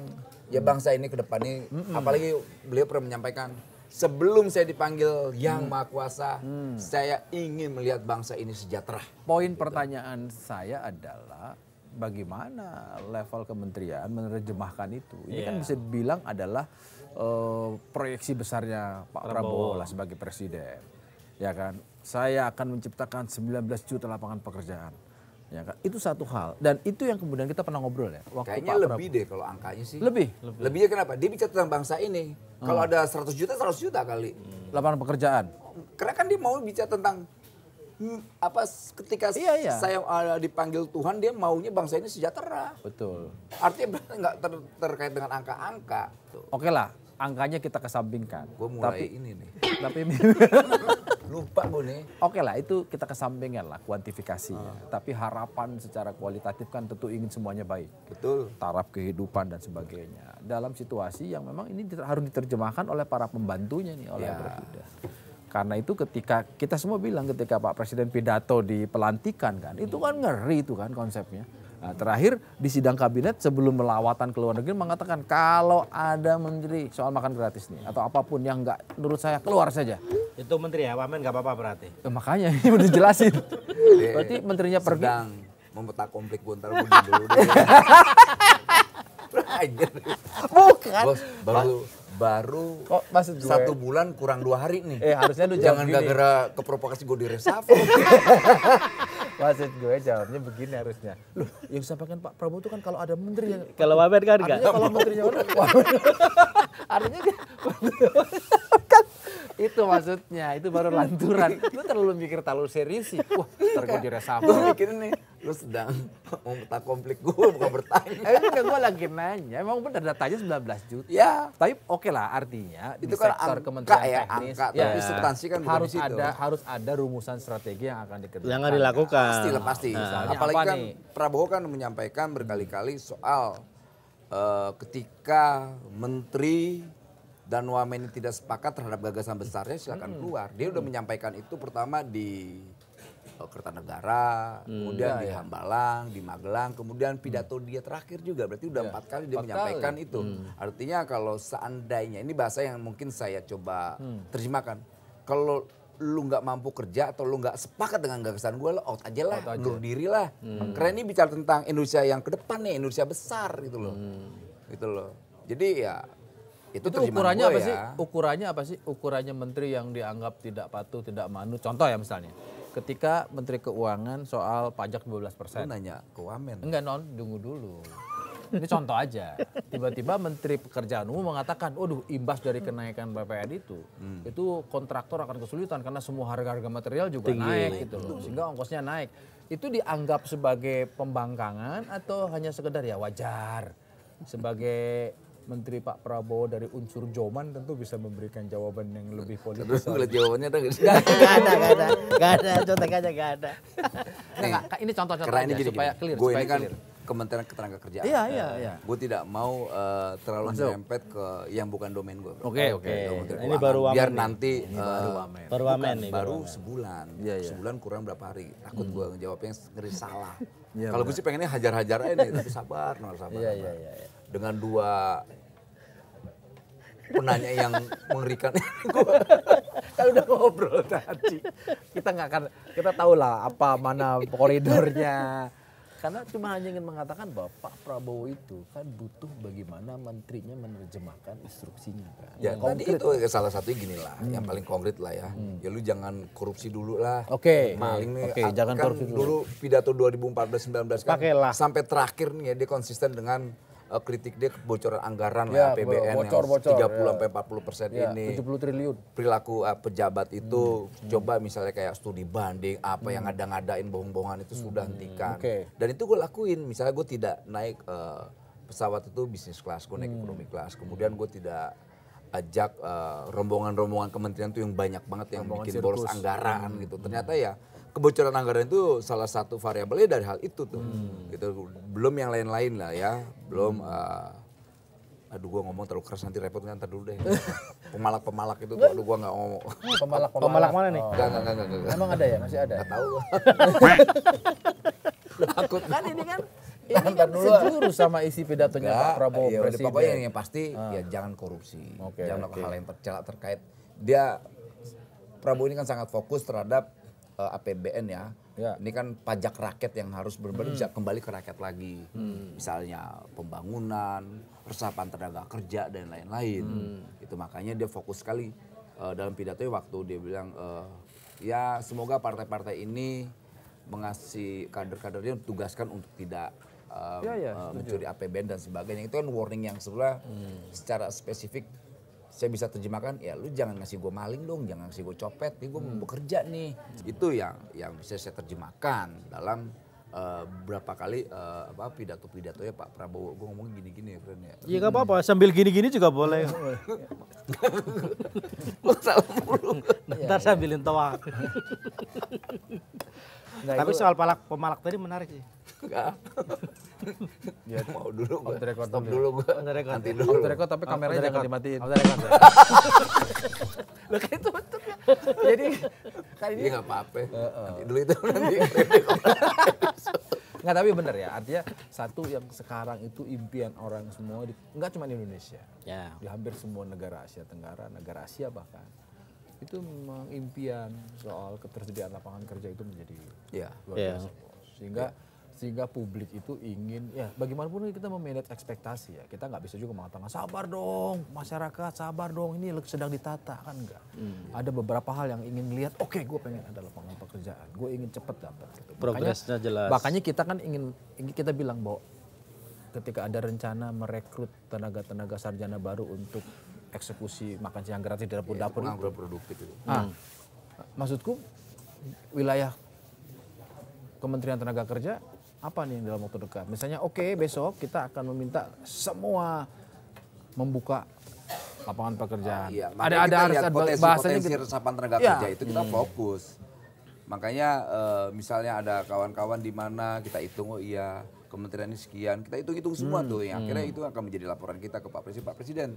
ya hmm. bangsa ini ke depan ini mm -mm. apalagi beliau pernah menyampaikan sebelum saya dipanggil yang hmm. maha kuasa, mm. saya ingin melihat bangsa ini sejahtera. Poin gitu. pertanyaan saya adalah bagaimana level kementerian menerjemahkan itu. Ini yeah. kan iya. bisa dibilang adalah uh, proyeksi besarnya Pak Prabowo. lah sebagai presiden. Ya kan? Saya akan menciptakan 19 juta lapangan pekerjaan. Ya kan? Itu satu hal dan itu yang kemudian kita pernah ngobrol ya. Waktu Kayaknya Pak lebih Prabowo. deh kalau angkanya sih. Lebih. Lebih. Lebihnya kenapa? Dia bicara tentang bangsa ini. Hmm. Kalau ada 100 juta 100 juta kali. Hmm. Lapangan pekerjaan. Karena kan dia mau bicara tentang Hmm, apa ketika iya, iya. saya uh, dipanggil Tuhan dia maunya bangsa ini sejahtera. Betul. Artinya nggak ter, terkait dengan angka-angka. Oke lah, angkanya kita kesampingkan. Gue mulai tapi, ini nih. Tapi lupa gue nih. Oke lah itu kita kesampingkan lah kuantifikasinya. Ah. Tapi harapan secara kualitatif kan tentu ingin semuanya baik. Betul. Taraf kehidupan dan sebagainya. Dalam situasi yang memang ini harus diterjemahkan oleh para pembantunya nih oleh ya. Karena itu ketika kita semua bilang ketika Pak Presiden pidato di pelantikan kan, hmm. itu kan ngeri itu kan konsepnya Nah, terakhir di sidang kabinet sebelum melawatan ke luar negeri mengatakan kalau ada menteri soal makan gratis nih atau apapun yang nggak menurut saya keluar saja. Itu menteri ya, Wamen nggak apa-apa berarti. Ya, makanya ini udah jelasin. berarti menterinya pergi. Sedang memetak konflik gue ntar dulu. Bukan. Bos, baru baru oh, maksud gue. satu bulan kurang dua hari nih. Eh harusnya lu jangan gara-gara keprovokasi gue di resafel. Maksud gue jawabnya begini harusnya. Loh, yang disampaikan Pak Prabowo itu kan kalau ada menteri yang... Kalau Wamen kan enggak? kalau menterinya Wamen. artinya itu maksudnya, itu baru lanturan. Lu terlalu mikir terlalu serius sih. Wah, ntar gue diresafel. mikir nih, lu sedang mau tak komplit gue, bukan bertanya. Tapi kan gue lagi nanya, emang bener datanya 19 juta. Ya. Tapi oke okay lah artinya, itu di kan sektor angka, kementerian ya, teknis. Angka, ya, tapi substansi kan harus ada harus ada rumusan strategi yang akan dikerjakan. Yang akan dilakukan. Pasti lah, pasti. Nah, nah. Apalagi apa kan nih? Prabowo kan menyampaikan berkali-kali soal uh, ketika menteri dan wamen tidak sepakat terhadap gagasan besarnya silakan hmm. keluar. Dia sudah hmm. menyampaikan itu pertama di eh, Kertanegara, hmm, kemudian ya, di ya. Hambalang, ya. di Magelang, kemudian pidato hmm. dia terakhir juga berarti udah ya. empat ya, kali dia menyampaikan kali. itu. Hmm. Artinya kalau seandainya ini bahasa yang mungkin saya coba hmm. terjemahkan, kalau lu nggak mampu kerja atau lu nggak sepakat dengan gagasan gue lo out aja lah, out diri lah. Hmm. Keren ini bicara tentang Indonesia yang ke nih, Indonesia besar gitu loh, hmm. gitu loh. Jadi ya itu, itu ukurannya apa ya. sih? Ukurannya apa sih? Ukurannya menteri yang dianggap tidak patuh, tidak manut. Contoh ya misalnya, ketika Menteri Keuangan soal pajak 12 persen. nanya ke Wamen. Enggak non, tunggu dulu. Ini contoh aja. Tiba-tiba Menteri Pekerjaan Umum mengatakan, waduh imbas dari kenaikan BPN itu, hmm. itu kontraktor akan kesulitan karena semua harga-harga material juga Tinggi. naik gitu loh. Sehingga ongkosnya naik. Itu dianggap sebagai pembangkangan atau hanya sekedar ya wajar sebagai Menteri Pak Prabowo dari unsur Joman tentu bisa memberikan jawaban yang lebih politis. Terus jawabannya ada nggak? ada, gak ada, gak ada. Contoh aja gak ada. ini contoh-contoh aja supaya gini. clear. Gue ini kan clear. Kementerian Ketenagakerjaan. Iya, iya, eh, iya. Gue tidak mau uh, terlalu Masuk. nyerempet ke yang bukan domain gue. Oke, okay, oke. Okay. Ini baru wamen. Biar nanti ini baru wamen. Eh, baru wamen nih. Baru wamen. sebulan. Iya, iya. Sebulan kurang berapa hari. Takut hmm. gue ngejawabnya ngeri salah. ya, Kalau gue sih pengennya hajar-hajar aja nih, tapi sabar, nol sabar. Iya, iya, iya, iya. Dengan dua penanya yang mengerikan kan udah ngobrol tadi kita nggak akan kita tahu lah apa mana koridornya karena cuma hanya ingin mengatakan bahwa Pak Prabowo itu kan butuh bagaimana menterinya menerjemahkan instruksinya kan. Ya, konkret. tadi itu salah satunya gini lah, hmm. yang paling konkret lah ya. Hmm. Ya lu jangan korupsi dulu lah. Oke. Okay. Maling nih. Oke, okay, ah, jangan kan korupsi dulu. dulu pidato 2014 19 kan Pakailah. sampai terakhir nih ya dia konsisten dengan uh, kritik dia kebocoran anggaran ya, lah ya, APBN bocor, yang bocor, 30 ya. sampai 40 persen ya, ini. 70 triliun. Perilaku uh, pejabat itu hmm. coba misalnya kayak studi banding apa hmm. yang ada ngadain bohong-bohongan itu hmm. sudah hentikan. Okay. Dan itu gue lakuin. Misalnya gue tidak naik uh, pesawat itu bisnis kelas, gue naik hmm. ekonomi kelas. Kemudian gue tidak ajak rombongan-rombongan uh, kementerian tuh yang banyak banget yang bikin sirkus. boros anggaran hmm. gitu. Ternyata ya kebocoran anggaran itu salah satu variabelnya dari hal itu tuh. Hmm. Gitu. Belum yang lain-lain lah ya. Belum uh, aduh gua ngomong terlalu keras nanti repot kan ntar dulu deh. Pemalak-pemalak itu tuh aduh gua nggak ngomong. Pemalak-pemalak. Pemalak mana nih? Enggak, oh. enggak, enggak, Emang ada ya? Masih ada? Enggak ya? tahu Takut. Kan ini kan ini kan sejurus sama isi pidatonya Pak Prabowo iya, presiden. Pokoknya yang pasti ah. ya jangan korupsi. Okay, jangan okay. hal yang tercela terkait dia Prabowo ini kan sangat fokus terhadap uh, eh, APBN ya. ya. Ini kan pajak rakyat yang harus benar hmm. kembali ke rakyat lagi. Hmm. Misalnya pembangunan, resapan tenaga kerja dan lain-lain. Hmm. Itu makanya dia fokus sekali uh, dalam pidatonya waktu dia bilang uh, ya semoga partai-partai ini mengasih kader-kadernya tugaskan untuk tidak um, ya, ya, uh, mencuri APBN dan sebagainya. Itu kan warning yang sebenarnya hmm. secara spesifik saya bisa terjemahkan ya lu jangan ngasih gue maling dong jangan ngasih gue copet nih gue hmm. mau bekerja nih hmm. itu yang yang bisa saya terjemahkan dalam uh, berapa kali uh, apa pidato pidato ya Pak Prabowo gue ngomong gini-gini ya friend ya iya nggak apa-apa sambil gini-gini juga boleh lu salah mulu ntar iya, sambilin iya. toa Nggak, Tapi soal palak pemalak tadi menarik sih. Enggak. ya, mau dulu gue. Off record Stop dulu gua. Off the record. Nanti dulu. record tapi kameranya jangan dimatiin. Off the record. Ya. Lo kayak itu betul ya. Jadi kali ini. Iya nggak apa-apa. Eh, eh. Nanti dulu itu nanti. Enggak tapi bener ya, artinya satu yang sekarang itu impian orang semua, di, enggak cuma di Indonesia, Ya. di hampir semua negara Asia Tenggara, negara Asia bahkan, itu mengimpian soal ketersediaan lapangan kerja itu menjadi Ya. Yeah. Sehingga sehingga publik itu ingin ya bagaimanapun kita memanage ekspektasi ya kita nggak bisa juga mengatakan sabar dong masyarakat sabar dong ini sedang ditata kan enggak hmm. ada beberapa hal yang ingin lihat oke okay, gue pengen ada lapangan pekerjaan gue ingin cepet dapat gitu. progresnya jelas makanya kita kan ingin, ingin kita bilang bahwa ketika ada rencana merekrut tenaga-tenaga sarjana baru untuk eksekusi makan siang gratis di dapur-dapur ya, itu. Nah, hmm. maksudku wilayah Kementerian Tenaga Kerja apa nih dalam waktu dekat? Misalnya oke okay, besok kita akan meminta semua membuka lapangan pekerjaan. Iya, ada ada harus ada potensi, bahasanya gitu. potensi gitu. resapan tenaga ya. kerja itu kita hmm. fokus. Makanya uh, misalnya ada kawan-kawan di mana kita hitung oh iya kementerian ini sekian, kita hitung-hitung semua hmm. tuh yang akhirnya hmm. itu akan menjadi laporan kita ke Pak Presiden. Pak Presiden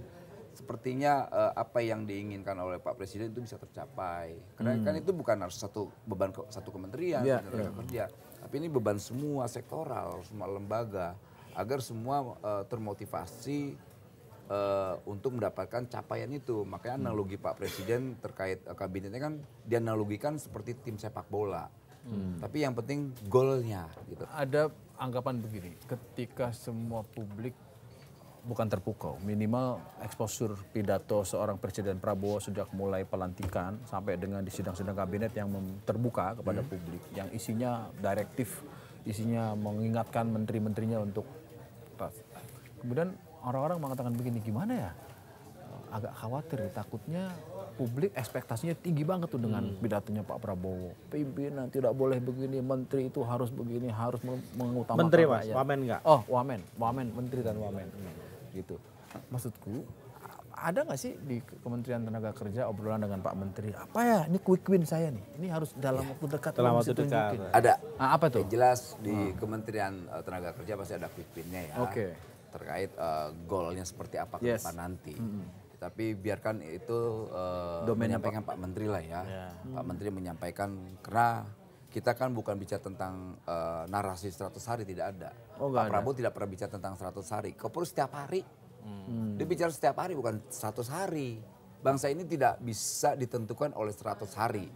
sepertinya uh, apa yang diinginkan oleh Pak Presiden itu bisa tercapai. Karena hmm. kan itu bukan harus satu beban ke, satu kementerian, ya, ya. kerja, tapi ini beban semua sektoral, semua lembaga agar semua uh, termotivasi uh, untuk mendapatkan capaian itu. Makanya hmm. analogi hmm. Pak Presiden terkait uh, kabinetnya kan dianalogikan seperti tim sepak bola. Hmm. Tapi yang penting golnya gitu. Ada anggapan begini, ketika semua publik bukan terpukau. Minimal eksposur pidato seorang Presiden Prabowo sejak mulai pelantikan sampai dengan di sidang-sidang kabinet yang terbuka kepada hmm. publik, yang isinya direktif, isinya mengingatkan menteri-menterinya untuk Kemudian orang-orang mengatakan begini, gimana ya? Eh, agak khawatir, takutnya publik ekspektasinya tinggi banget tuh dengan hmm. pidatonya Pak Prabowo. Pimpinan tidak boleh begini, menteri itu harus begini, harus mengutamakan Menteri mas, wamen nggak? Oh, wamen, wamen, menteri dan wamen. Hmm gitu. Maksudku ada nggak sih di Kementerian Tenaga Kerja obrolan dengan Pak Menteri apa ya ini quick win saya nih ini harus dalam iya, waktu dekat dalam waktu dekat ada nah, apa tuh ya, jelas di hmm. Kementerian eh, Tenaga Kerja pasti ada quick winnya ya okay. terkait uh, goalnya seperti apa yes. depan nanti hmm tapi biarkan itu uh, menyampaikan Pak. Pak Menteri lah ya. Yeah. Pak hmm. Menteri menyampaikan karena kita kan bukan bicara tentang uh, narasi 100 hari tidak ada. Oh, Pak ada. Prabowo tidak pernah bicara tentang 100 hari. Kau perlu setiap hari. Hmm. Dia bicara setiap hari bukan 100 hari. Bangsa ini tidak bisa ditentukan oleh 100 hari.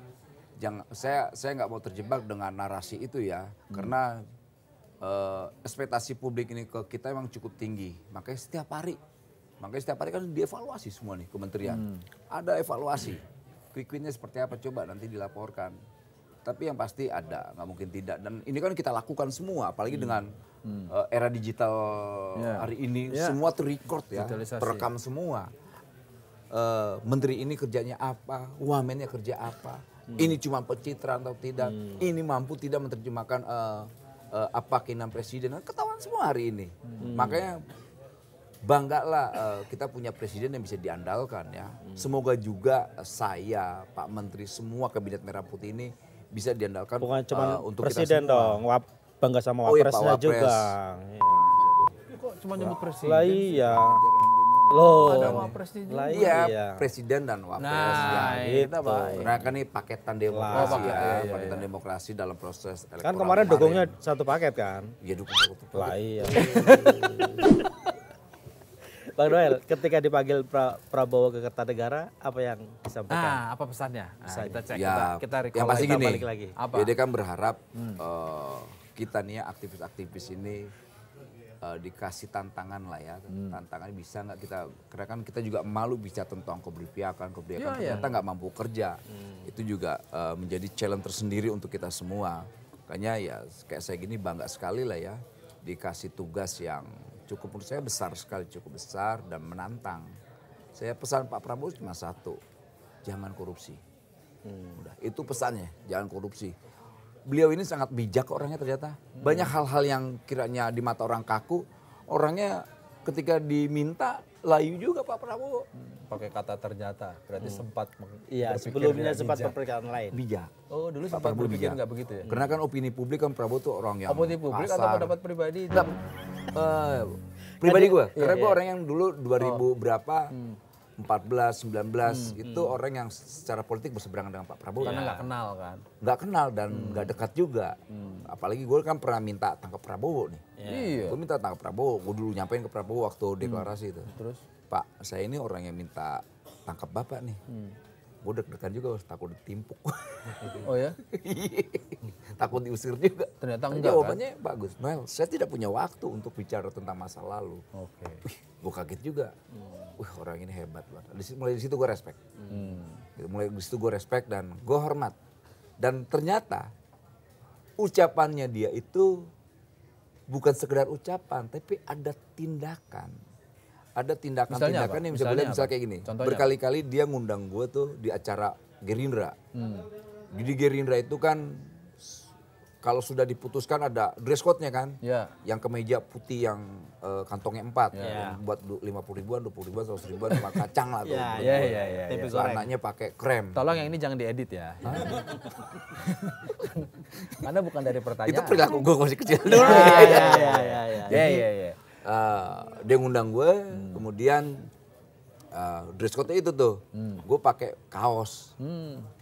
Jangan saya saya nggak mau terjebak dengan narasi itu ya. Hmm. Karena uh, ekspektasi publik ini ke kita memang cukup tinggi. Makanya setiap hari Makanya setiap hari kan dievaluasi semua nih kementerian. Hmm. Ada evaluasi. Quick seperti apa coba nanti dilaporkan tapi yang pasti ada nggak mungkin tidak dan ini kan kita lakukan semua apalagi hmm. dengan hmm. Uh, era digital yeah. hari ini yeah. semua terrecord ya terekam semua uh, menteri ini kerjanya apa wamennya kerja apa hmm. ini cuma pencitraan atau tidak hmm. ini mampu tidak menerjemahkan uh, uh, apa keinginan presiden nah, ketahuan semua hari ini hmm. makanya banggalah uh, kita punya presiden yang bisa diandalkan ya. Hmm. Semoga juga saya, Pak Menteri, semua kabinet merah putih ini bisa diandalkan Bukan cuma uh, eh, untuk presiden kita dong, wap, bangga sama wapresnya oh, iya, Wapres. juga. Iya. Kok cuma nyebut presiden? Lah iya. Loh. Ada wapresnya juga. Lah iya, iya, presiden dan wapres. Nah, ya. itu. Nah, kan ini paketan demokrasi lah, oh, ya. Iya, iya. Paketan iya. demokrasi dalam proses kan elektoral. Kan kemarin, kemarin dukungnya satu paket kan? Iya, dukung satu paket. Lah iya. Bang Noel, ketika dipanggil pra Prabowo ke Kertanegara, apa yang disampaikan? Ah, apa pesannya? Nah, kita cek, ya, kita, kita yang pasti kita gini, balik lagi. Apa? kan berharap hmm. uh, kita nih ya, aktivis-aktivis ini uh, dikasih tantangan lah ya. Hmm. Tantangan bisa nggak kita, karena kan kita juga malu bisa tentang keberpihakan, keberpihakan. Ya, ya. ternyata nggak ya. mampu kerja. Hmm. Itu juga uh, menjadi challenge tersendiri untuk kita semua. Makanya ya kayak saya gini bangga sekali lah ya dikasih tugas yang cukup menurut saya besar sekali, cukup besar dan menantang. Saya pesan Pak Prabowo cuma satu, jangan korupsi. Hmm. Udah, itu pesannya, jangan korupsi. Beliau ini sangat bijak orangnya ternyata. Banyak hmm. hal-hal yang kiranya di mata orang kaku, orangnya ketika diminta layu juga Pak Prabowo. Hmm, pakai kata ternyata, berarti hmm. sempat Iya, sebelumnya sempat perperkataan lain. Bijak. Oh, dulu Pak sempat berpikir nggak begitu ya? Karena kan opini publik kan Prabowo tuh orang yang Opini publik kasar. atau pendapat pribadi? Nah, pribadi gue. Iya, Karena gue iya. orang yang dulu 2000 oh. berapa hmm. 14, 19 hmm, itu hmm. orang yang secara politik berseberangan dengan Pak Prabowo. Karena nggak kenal kan? Nggak kenal dan hmm. nggak hmm. dekat juga. Hmm. Apalagi gue kan pernah minta tangkap Prabowo nih. Iya. iya. Gue minta tangkap Prabowo. Gue dulu nyampein ke Prabowo waktu hmm. deklarasi hmm. itu. Terus? Pak, saya ini orang yang minta tangkap Bapak nih. Hmm gue deg-degan juga takut ditimpuk. Oh ya? takut diusir juga. Ternyata kan enggak kan? Jawabannya kan? bagus. Noel, saya tidak punya waktu untuk bicara tentang masa lalu. Oke. Okay. Wih, gue kaget juga. Hmm. Wih orang ini hebat banget. mulai di situ gue respect. Hmm. Mulai di situ gue respect dan gue hormat. Dan ternyata ucapannya dia itu bukan sekedar ucapan, tapi ada tindakan ada tindakan-tindakan yang bisa boleh misalnya kayak gini. Berkali-kali dia ngundang gue tuh di acara Gerindra. Hmm. Jadi Gerindra itu kan kalau sudah diputuskan ada dress code-nya kan, yeah. yang kemeja putih yang uh, kantongnya empat, yeah. yang buat lima puluh ribuan, dua puluh ribuan, seratus ribuan, sama kacang lah tuh. Iya, iya, iya. Anaknya pakai krem. Tolong yang ini jangan diedit ya. Karena bukan dari pertanyaan. Itu perilaku gue masih kecil ya, dulu. Iya, iya, iya. Iya, iya, iya uh, dia ngundang gue hmm. kemudian uh, dress code itu tuh hmm. gue pakai kaos hmm.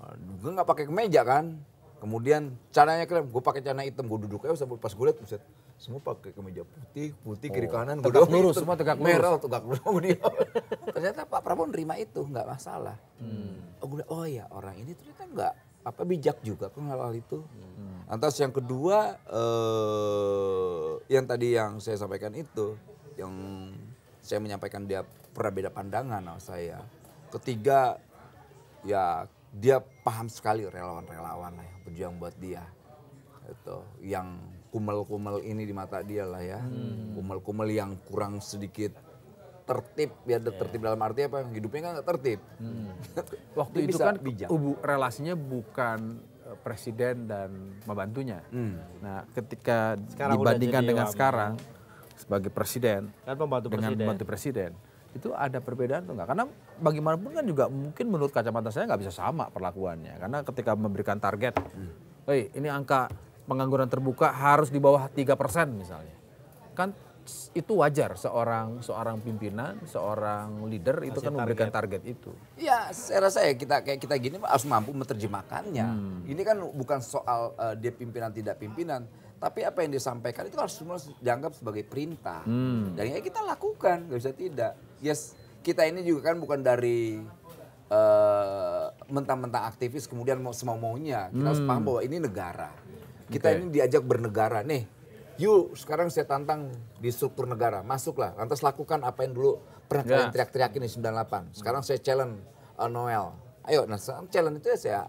Uh, gue nggak pakai kemeja kan kemudian caranya keren gue pakai celana hitam gue duduk aja pas gue liat semua pakai kemeja putih, putih kiri oh, kanan, tegak lurus, semua tegak Merah, tegak lurus dia. ternyata Pak Prabowo nerima itu, nggak masalah. Hmm. Oh, gue, oh ya orang ini ternyata nggak apa bijak juga kan hal-hal itu. Hmm. Lantas yang kedua eh, yang tadi yang saya sampaikan itu yang saya menyampaikan dia perbeda pandangan sama saya. Ketiga ya dia paham sekali relawan-relawan lah yang berjuang buat dia. Itu yang kumel-kumel ini di mata dia lah ya. Hmm. Kumel-kumel hmm. yang kurang sedikit tertib biar yeah. tertib dalam arti apa hidupnya kan nggak tertib hmm. waktu itu kan bijak. relasinya bukan eh, presiden dan membantunya hmm. nah ketika sekarang dibandingkan dengan sekarang sebagai presiden dan pembantu dengan presiden. membantu presiden itu ada perbedaan tuh nggak? Karena bagaimanapun kan juga mungkin menurut kacamata saya nggak bisa sama perlakuannya. Karena ketika memberikan target, hmm. ini angka pengangguran terbuka harus di bawah tiga persen misalnya. Kan itu wajar seorang seorang pimpinan, seorang leader Masih itu kan target. memberikan target itu. ya saya rasa ya kita kayak kita gini harus mampu menerjemahkannya. Hmm. Ini kan bukan soal uh, dia pimpinan tidak pimpinan, tapi apa yang disampaikan itu harus semua dianggap sebagai perintah. Hmm. Dan ya kita lakukan, nggak bisa tidak. Yes, kita ini juga kan bukan dari uh, eh, mentang-mentang aktivis kemudian mau semau maunya. Kita hmm. harus paham bahwa ini negara. Kita okay. ini diajak bernegara nih Yuk sekarang saya tantang di struktur negara, masuklah. Lantas lakukan apa yang dulu pernah kalian yeah. teriak-teriak ini 98. Sekarang saya challenge uh, Noel. Ayo, nah challenge itu ya saya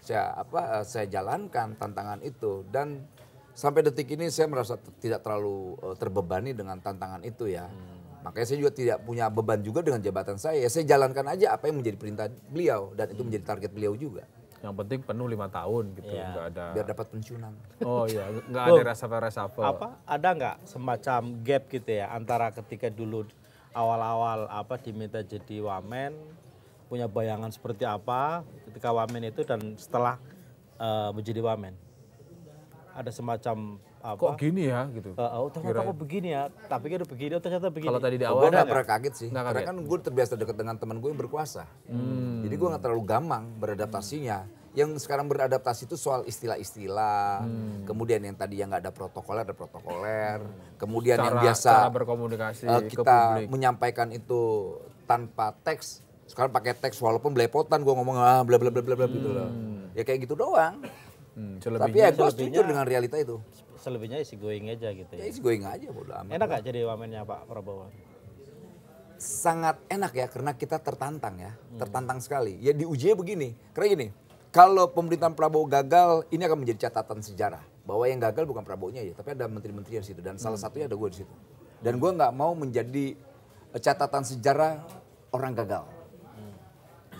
saya apa uh, saya jalankan tantangan itu dan sampai detik ini saya merasa tidak terlalu uh, terbebani dengan tantangan itu ya. Hmm. Makanya saya juga tidak punya beban juga dengan jabatan saya. Ya, saya jalankan aja apa yang menjadi perintah beliau dan itu hmm. menjadi target beliau juga yang penting penuh lima tahun gitu ya. nggak ada biar dapat pensiunan oh iya nggak ada rasa reshuffle apa ada nggak semacam gap gitu ya antara ketika dulu awal-awal apa diminta jadi wamen punya bayangan seperti apa ketika wamen itu dan setelah uh, menjadi wamen ada semacam apa, kok gini ya gitu. Uh, oh, ternyata kok begini ya. Tapi kan begini, oh, ternyata begini. Kalau tadi di oh, awal gue gak pernah kaget sih. Gak Karena kan gue terbiasa dekat dengan teman gue yang berkuasa. Hmm. Jadi gue gak terlalu gampang beradaptasinya. Yang sekarang beradaptasi itu soal istilah-istilah, hmm. kemudian yang tadi yang nggak ada protokoler ada protokoler, kemudian cara, yang biasa cara berkomunikasi uh, kita ke menyampaikan itu tanpa teks, sekarang pakai teks walaupun belepotan gue ngomong ah bla bla bla bla bla hmm. gitu loh, hmm. ya kayak gitu doang. Hmm, Tapi ya gue jujur dengan realita itu selebihnya isi going aja gitu ya. ya isi going aja bodo amat. Enak gak jadi wamennya Pak Prabowo? Sangat enak ya karena kita tertantang ya, hmm. tertantang sekali. Ya ujinya begini, karena gini, kalau pemerintahan Prabowo gagal ini akan menjadi catatan sejarah bahwa yang gagal bukan Prabowo-nya ya, tapi ada menteri-menteri di situ dan salah hmm. satunya ada gue di situ. Dan gue gak mau menjadi eh, catatan sejarah orang gagal. Hmm.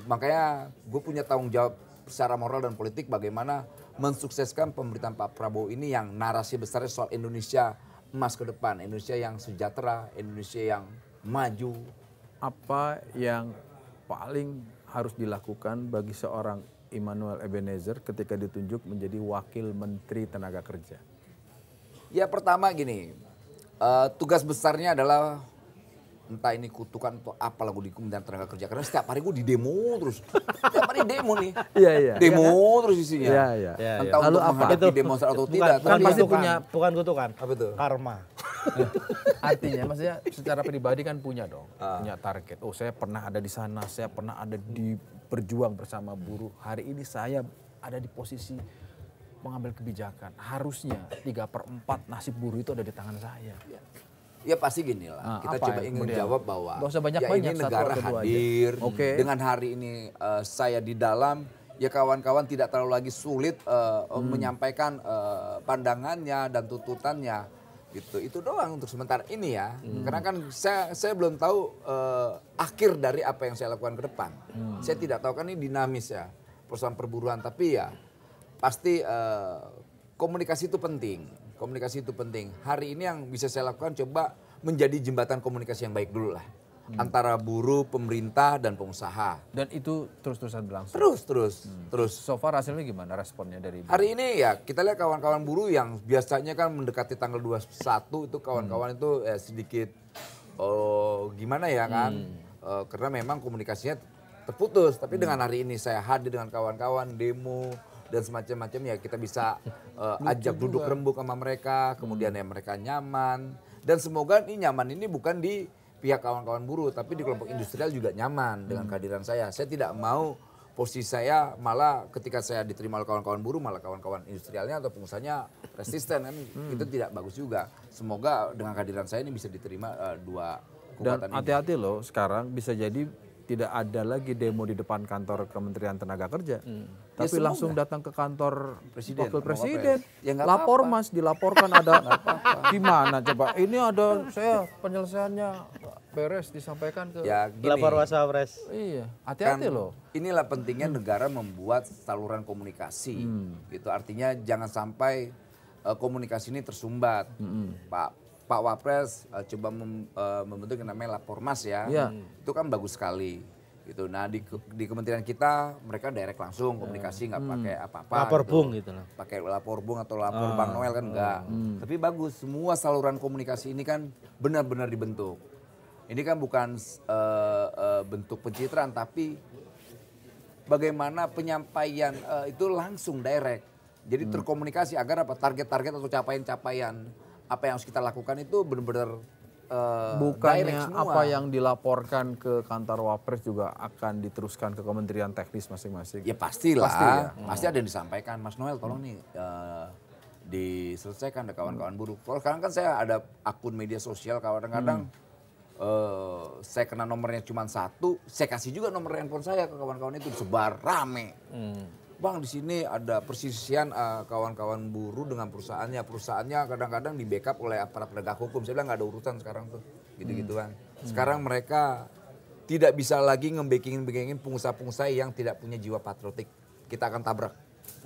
Makanya gue punya tanggung jawab secara moral dan politik bagaimana mensukseskan pemerintahan Pak Prabowo ini yang narasi besarnya soal Indonesia emas ke depan, Indonesia yang sejahtera, Indonesia yang maju. Apa yang paling harus dilakukan bagi seorang Immanuel Ebenezer ketika ditunjuk menjadi wakil menteri tenaga kerja? Ya pertama gini, uh, tugas besarnya adalah entah ini kutukan atau apa lagu di Kementerian Tenaga Kerja karena setiap hari gue di demo terus setiap hari demo nih iya, iya. demo ya, terus isinya iya iya. iya, iya. entah Lalu untuk apa? itu, demo atau bukan, tidak bukan, pasti punya kan. bukan kutukan apa itu karma artinya maksudnya secara pribadi kan punya dong uh. punya target oh saya pernah ada di sana saya pernah ada di berjuang bersama buruh hari ini saya ada di posisi mengambil kebijakan harusnya 3 per 4 nasib buruh itu ada di tangan saya iya. Ya pasti gini lah. Nah, kita coba ya ingin Kemudian. jawab bahwa banyak -banyak, ya ini negara hadir okay. dengan hari ini uh, saya di dalam ya kawan-kawan tidak terlalu lagi sulit uh, hmm. menyampaikan uh, pandangannya dan tuntutannya gitu itu doang untuk sementara ini ya hmm. karena kan saya saya belum tahu uh, akhir dari apa yang saya lakukan ke depan hmm. saya tidak tahu kan ini dinamis ya persoalan perburuan tapi ya pasti uh, komunikasi itu penting Komunikasi itu penting. Hari ini yang bisa saya lakukan coba menjadi jembatan komunikasi yang baik dulu lah. Hmm. Antara buruh, pemerintah, dan pengusaha. Dan itu terus-terusan berlangsung? Terus, terus, hmm. terus. So far hasilnya gimana responnya dari ini? Hari ini ya kita lihat kawan-kawan buruh yang biasanya kan mendekati tanggal 21 itu kawan-kawan hmm. itu ya, sedikit oh, gimana ya kan. Hmm. Uh, karena memang komunikasinya terputus. Tapi hmm. dengan hari ini saya hadir dengan kawan-kawan demo, dan semacam-macam ya kita bisa uh, ajak juga. duduk rembuk sama mereka, kemudian hmm. ya mereka nyaman dan semoga ini nyaman ini bukan di pihak kawan-kawan buruh tapi di kelompok industrial juga nyaman dengan hmm. kehadiran saya. Saya tidak mau posisi saya malah ketika saya diterima oleh kawan-kawan buruh malah kawan-kawan industrialnya atau pengusahanya resisten kan hmm. itu tidak bagus juga. Semoga dengan kehadiran saya ini bisa diterima uh, dua dan hati-hati loh sekarang bisa jadi tidak ada lagi demo di depan kantor Kementerian Tenaga Kerja, hmm. Ya, tapi ya, langsung datang ke kantor presiden, wakil ya. presiden, ya, lapor apa -apa. mas, dilaporkan ada apa gimana coba? Ini ada saya penyelesaiannya beres disampaikan ke ya, gini. lapor wasapres. Iya, hati-hati kan, loh. Inilah pentingnya negara membuat saluran komunikasi, hmm. gitu. Artinya jangan sampai eh, komunikasi ini tersumbat, hmm. Pak Pak Wapres uh, coba mem, uh, membentuk yang namanya Lapormas ya. ya. Hmm. Itu kan bagus sekali gitu. Nah di di kementerian kita mereka direct langsung komunikasi nggak hmm. pakai apa-apa. Lapor gitu. bung gitu lah. Pakai lapor bung atau lapor ah. bang Noel kan enggak. Oh. Hmm. Tapi bagus semua saluran komunikasi ini kan benar-benar dibentuk. Ini kan bukan uh, uh, bentuk pencitraan tapi bagaimana penyampaian uh, itu langsung direct. Jadi hmm. terkomunikasi agar apa target-target atau capaian-capaian apa yang harus kita lakukan itu benar-benar uh, bukannya apa yang dilaporkan ke kantor Wapres juga akan diteruskan ke kementerian teknis masing-masing. Ya pastilah. Pasti, ya. Hmm. Pasti ada yang disampaikan Mas Noel tolong hmm. nih uh, diselesaikan ada kawan-kawan buruh. Kalau sekarang kan saya ada akun media sosial kadang-kadang Uh, saya kena nomornya cuma satu, saya kasih juga nomor handphone saya ke kawan-kawan itu sebar rame. Hmm bang di sini ada persisian uh, kawan-kawan buruh dengan perusahaannya. Perusahaannya kadang-kadang di backup oleh aparat penegak hukum. Saya bilang nggak ada urutan sekarang tuh, gitu-gituan. Hmm. Sekarang mereka tidak bisa lagi ngebekingin-bekingin pengusaha-pengusaha yang tidak punya jiwa patriotik. Kita akan tabrak.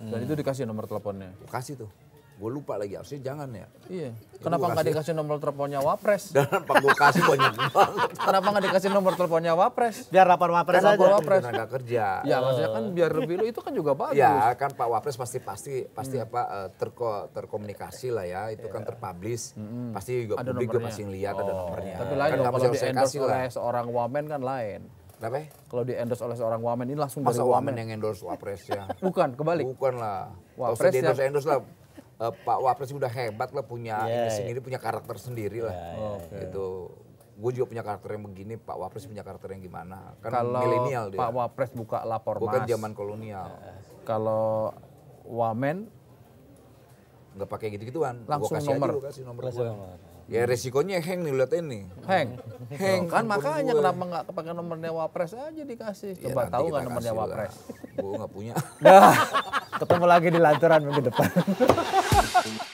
Hmm. Dan itu dikasih nomor teleponnya? Kasih tuh. Gue lupa lagi harusnya jangan ya. Iya. Kenapa nggak dikasih nomor teleponnya Wapres? Kenapa gue kasih banyak banget. Kenapa nggak dikasih nomor teleponnya Wapres? Biar rapor Wapres aja. Rapor Wapres. Biar kerja. Ya maksudnya kan biar eh. lebih itu kan juga bagus. Ya kan Pak Wapres pasti pasti pasti hmm. apa eh, terko, terkomunikasi lah ya. Itu yeah. kan iya. terpublish. Hmm. Pasti juga ada publik juga pasti ngeliat oh. ada nomornya. Tapi lain kan kalau di endorse oleh seorang wamen kan lain. Kenapa Kalau di endorse oleh seorang wamen ini langsung Masa dari wamen. wamen yang endorse Wapres ya? Bukan, kebalik. Bukan lah. Wapres di endorse-endorse lah uh, Pak Wapres udah hebat lah punya yeah, ini yeah. Iya. punya karakter sendiri lah. Yeah, yeah, okay. Gitu. gue juga punya karakter yang begini, Pak Wapres punya karakter yang gimana? Kan kalau milenial dia. Pak Wapres buka lapor Bukan mas. zaman kolonial. Yeah. Kalau Wamen nggak pakai gitu-gituan. Langsung kasih nomor. Aja, kasih nomor Langsung Ya resikonya Heng nih lihat ini. Heng. Heng. kan makanya gue. kenapa enggak pakai nomornya Wapres aja dikasih. Ya, Coba ya, tahu nomor nomornya Wapres? Gue nggak punya. Ketemu lagi di lantaran minggu depan.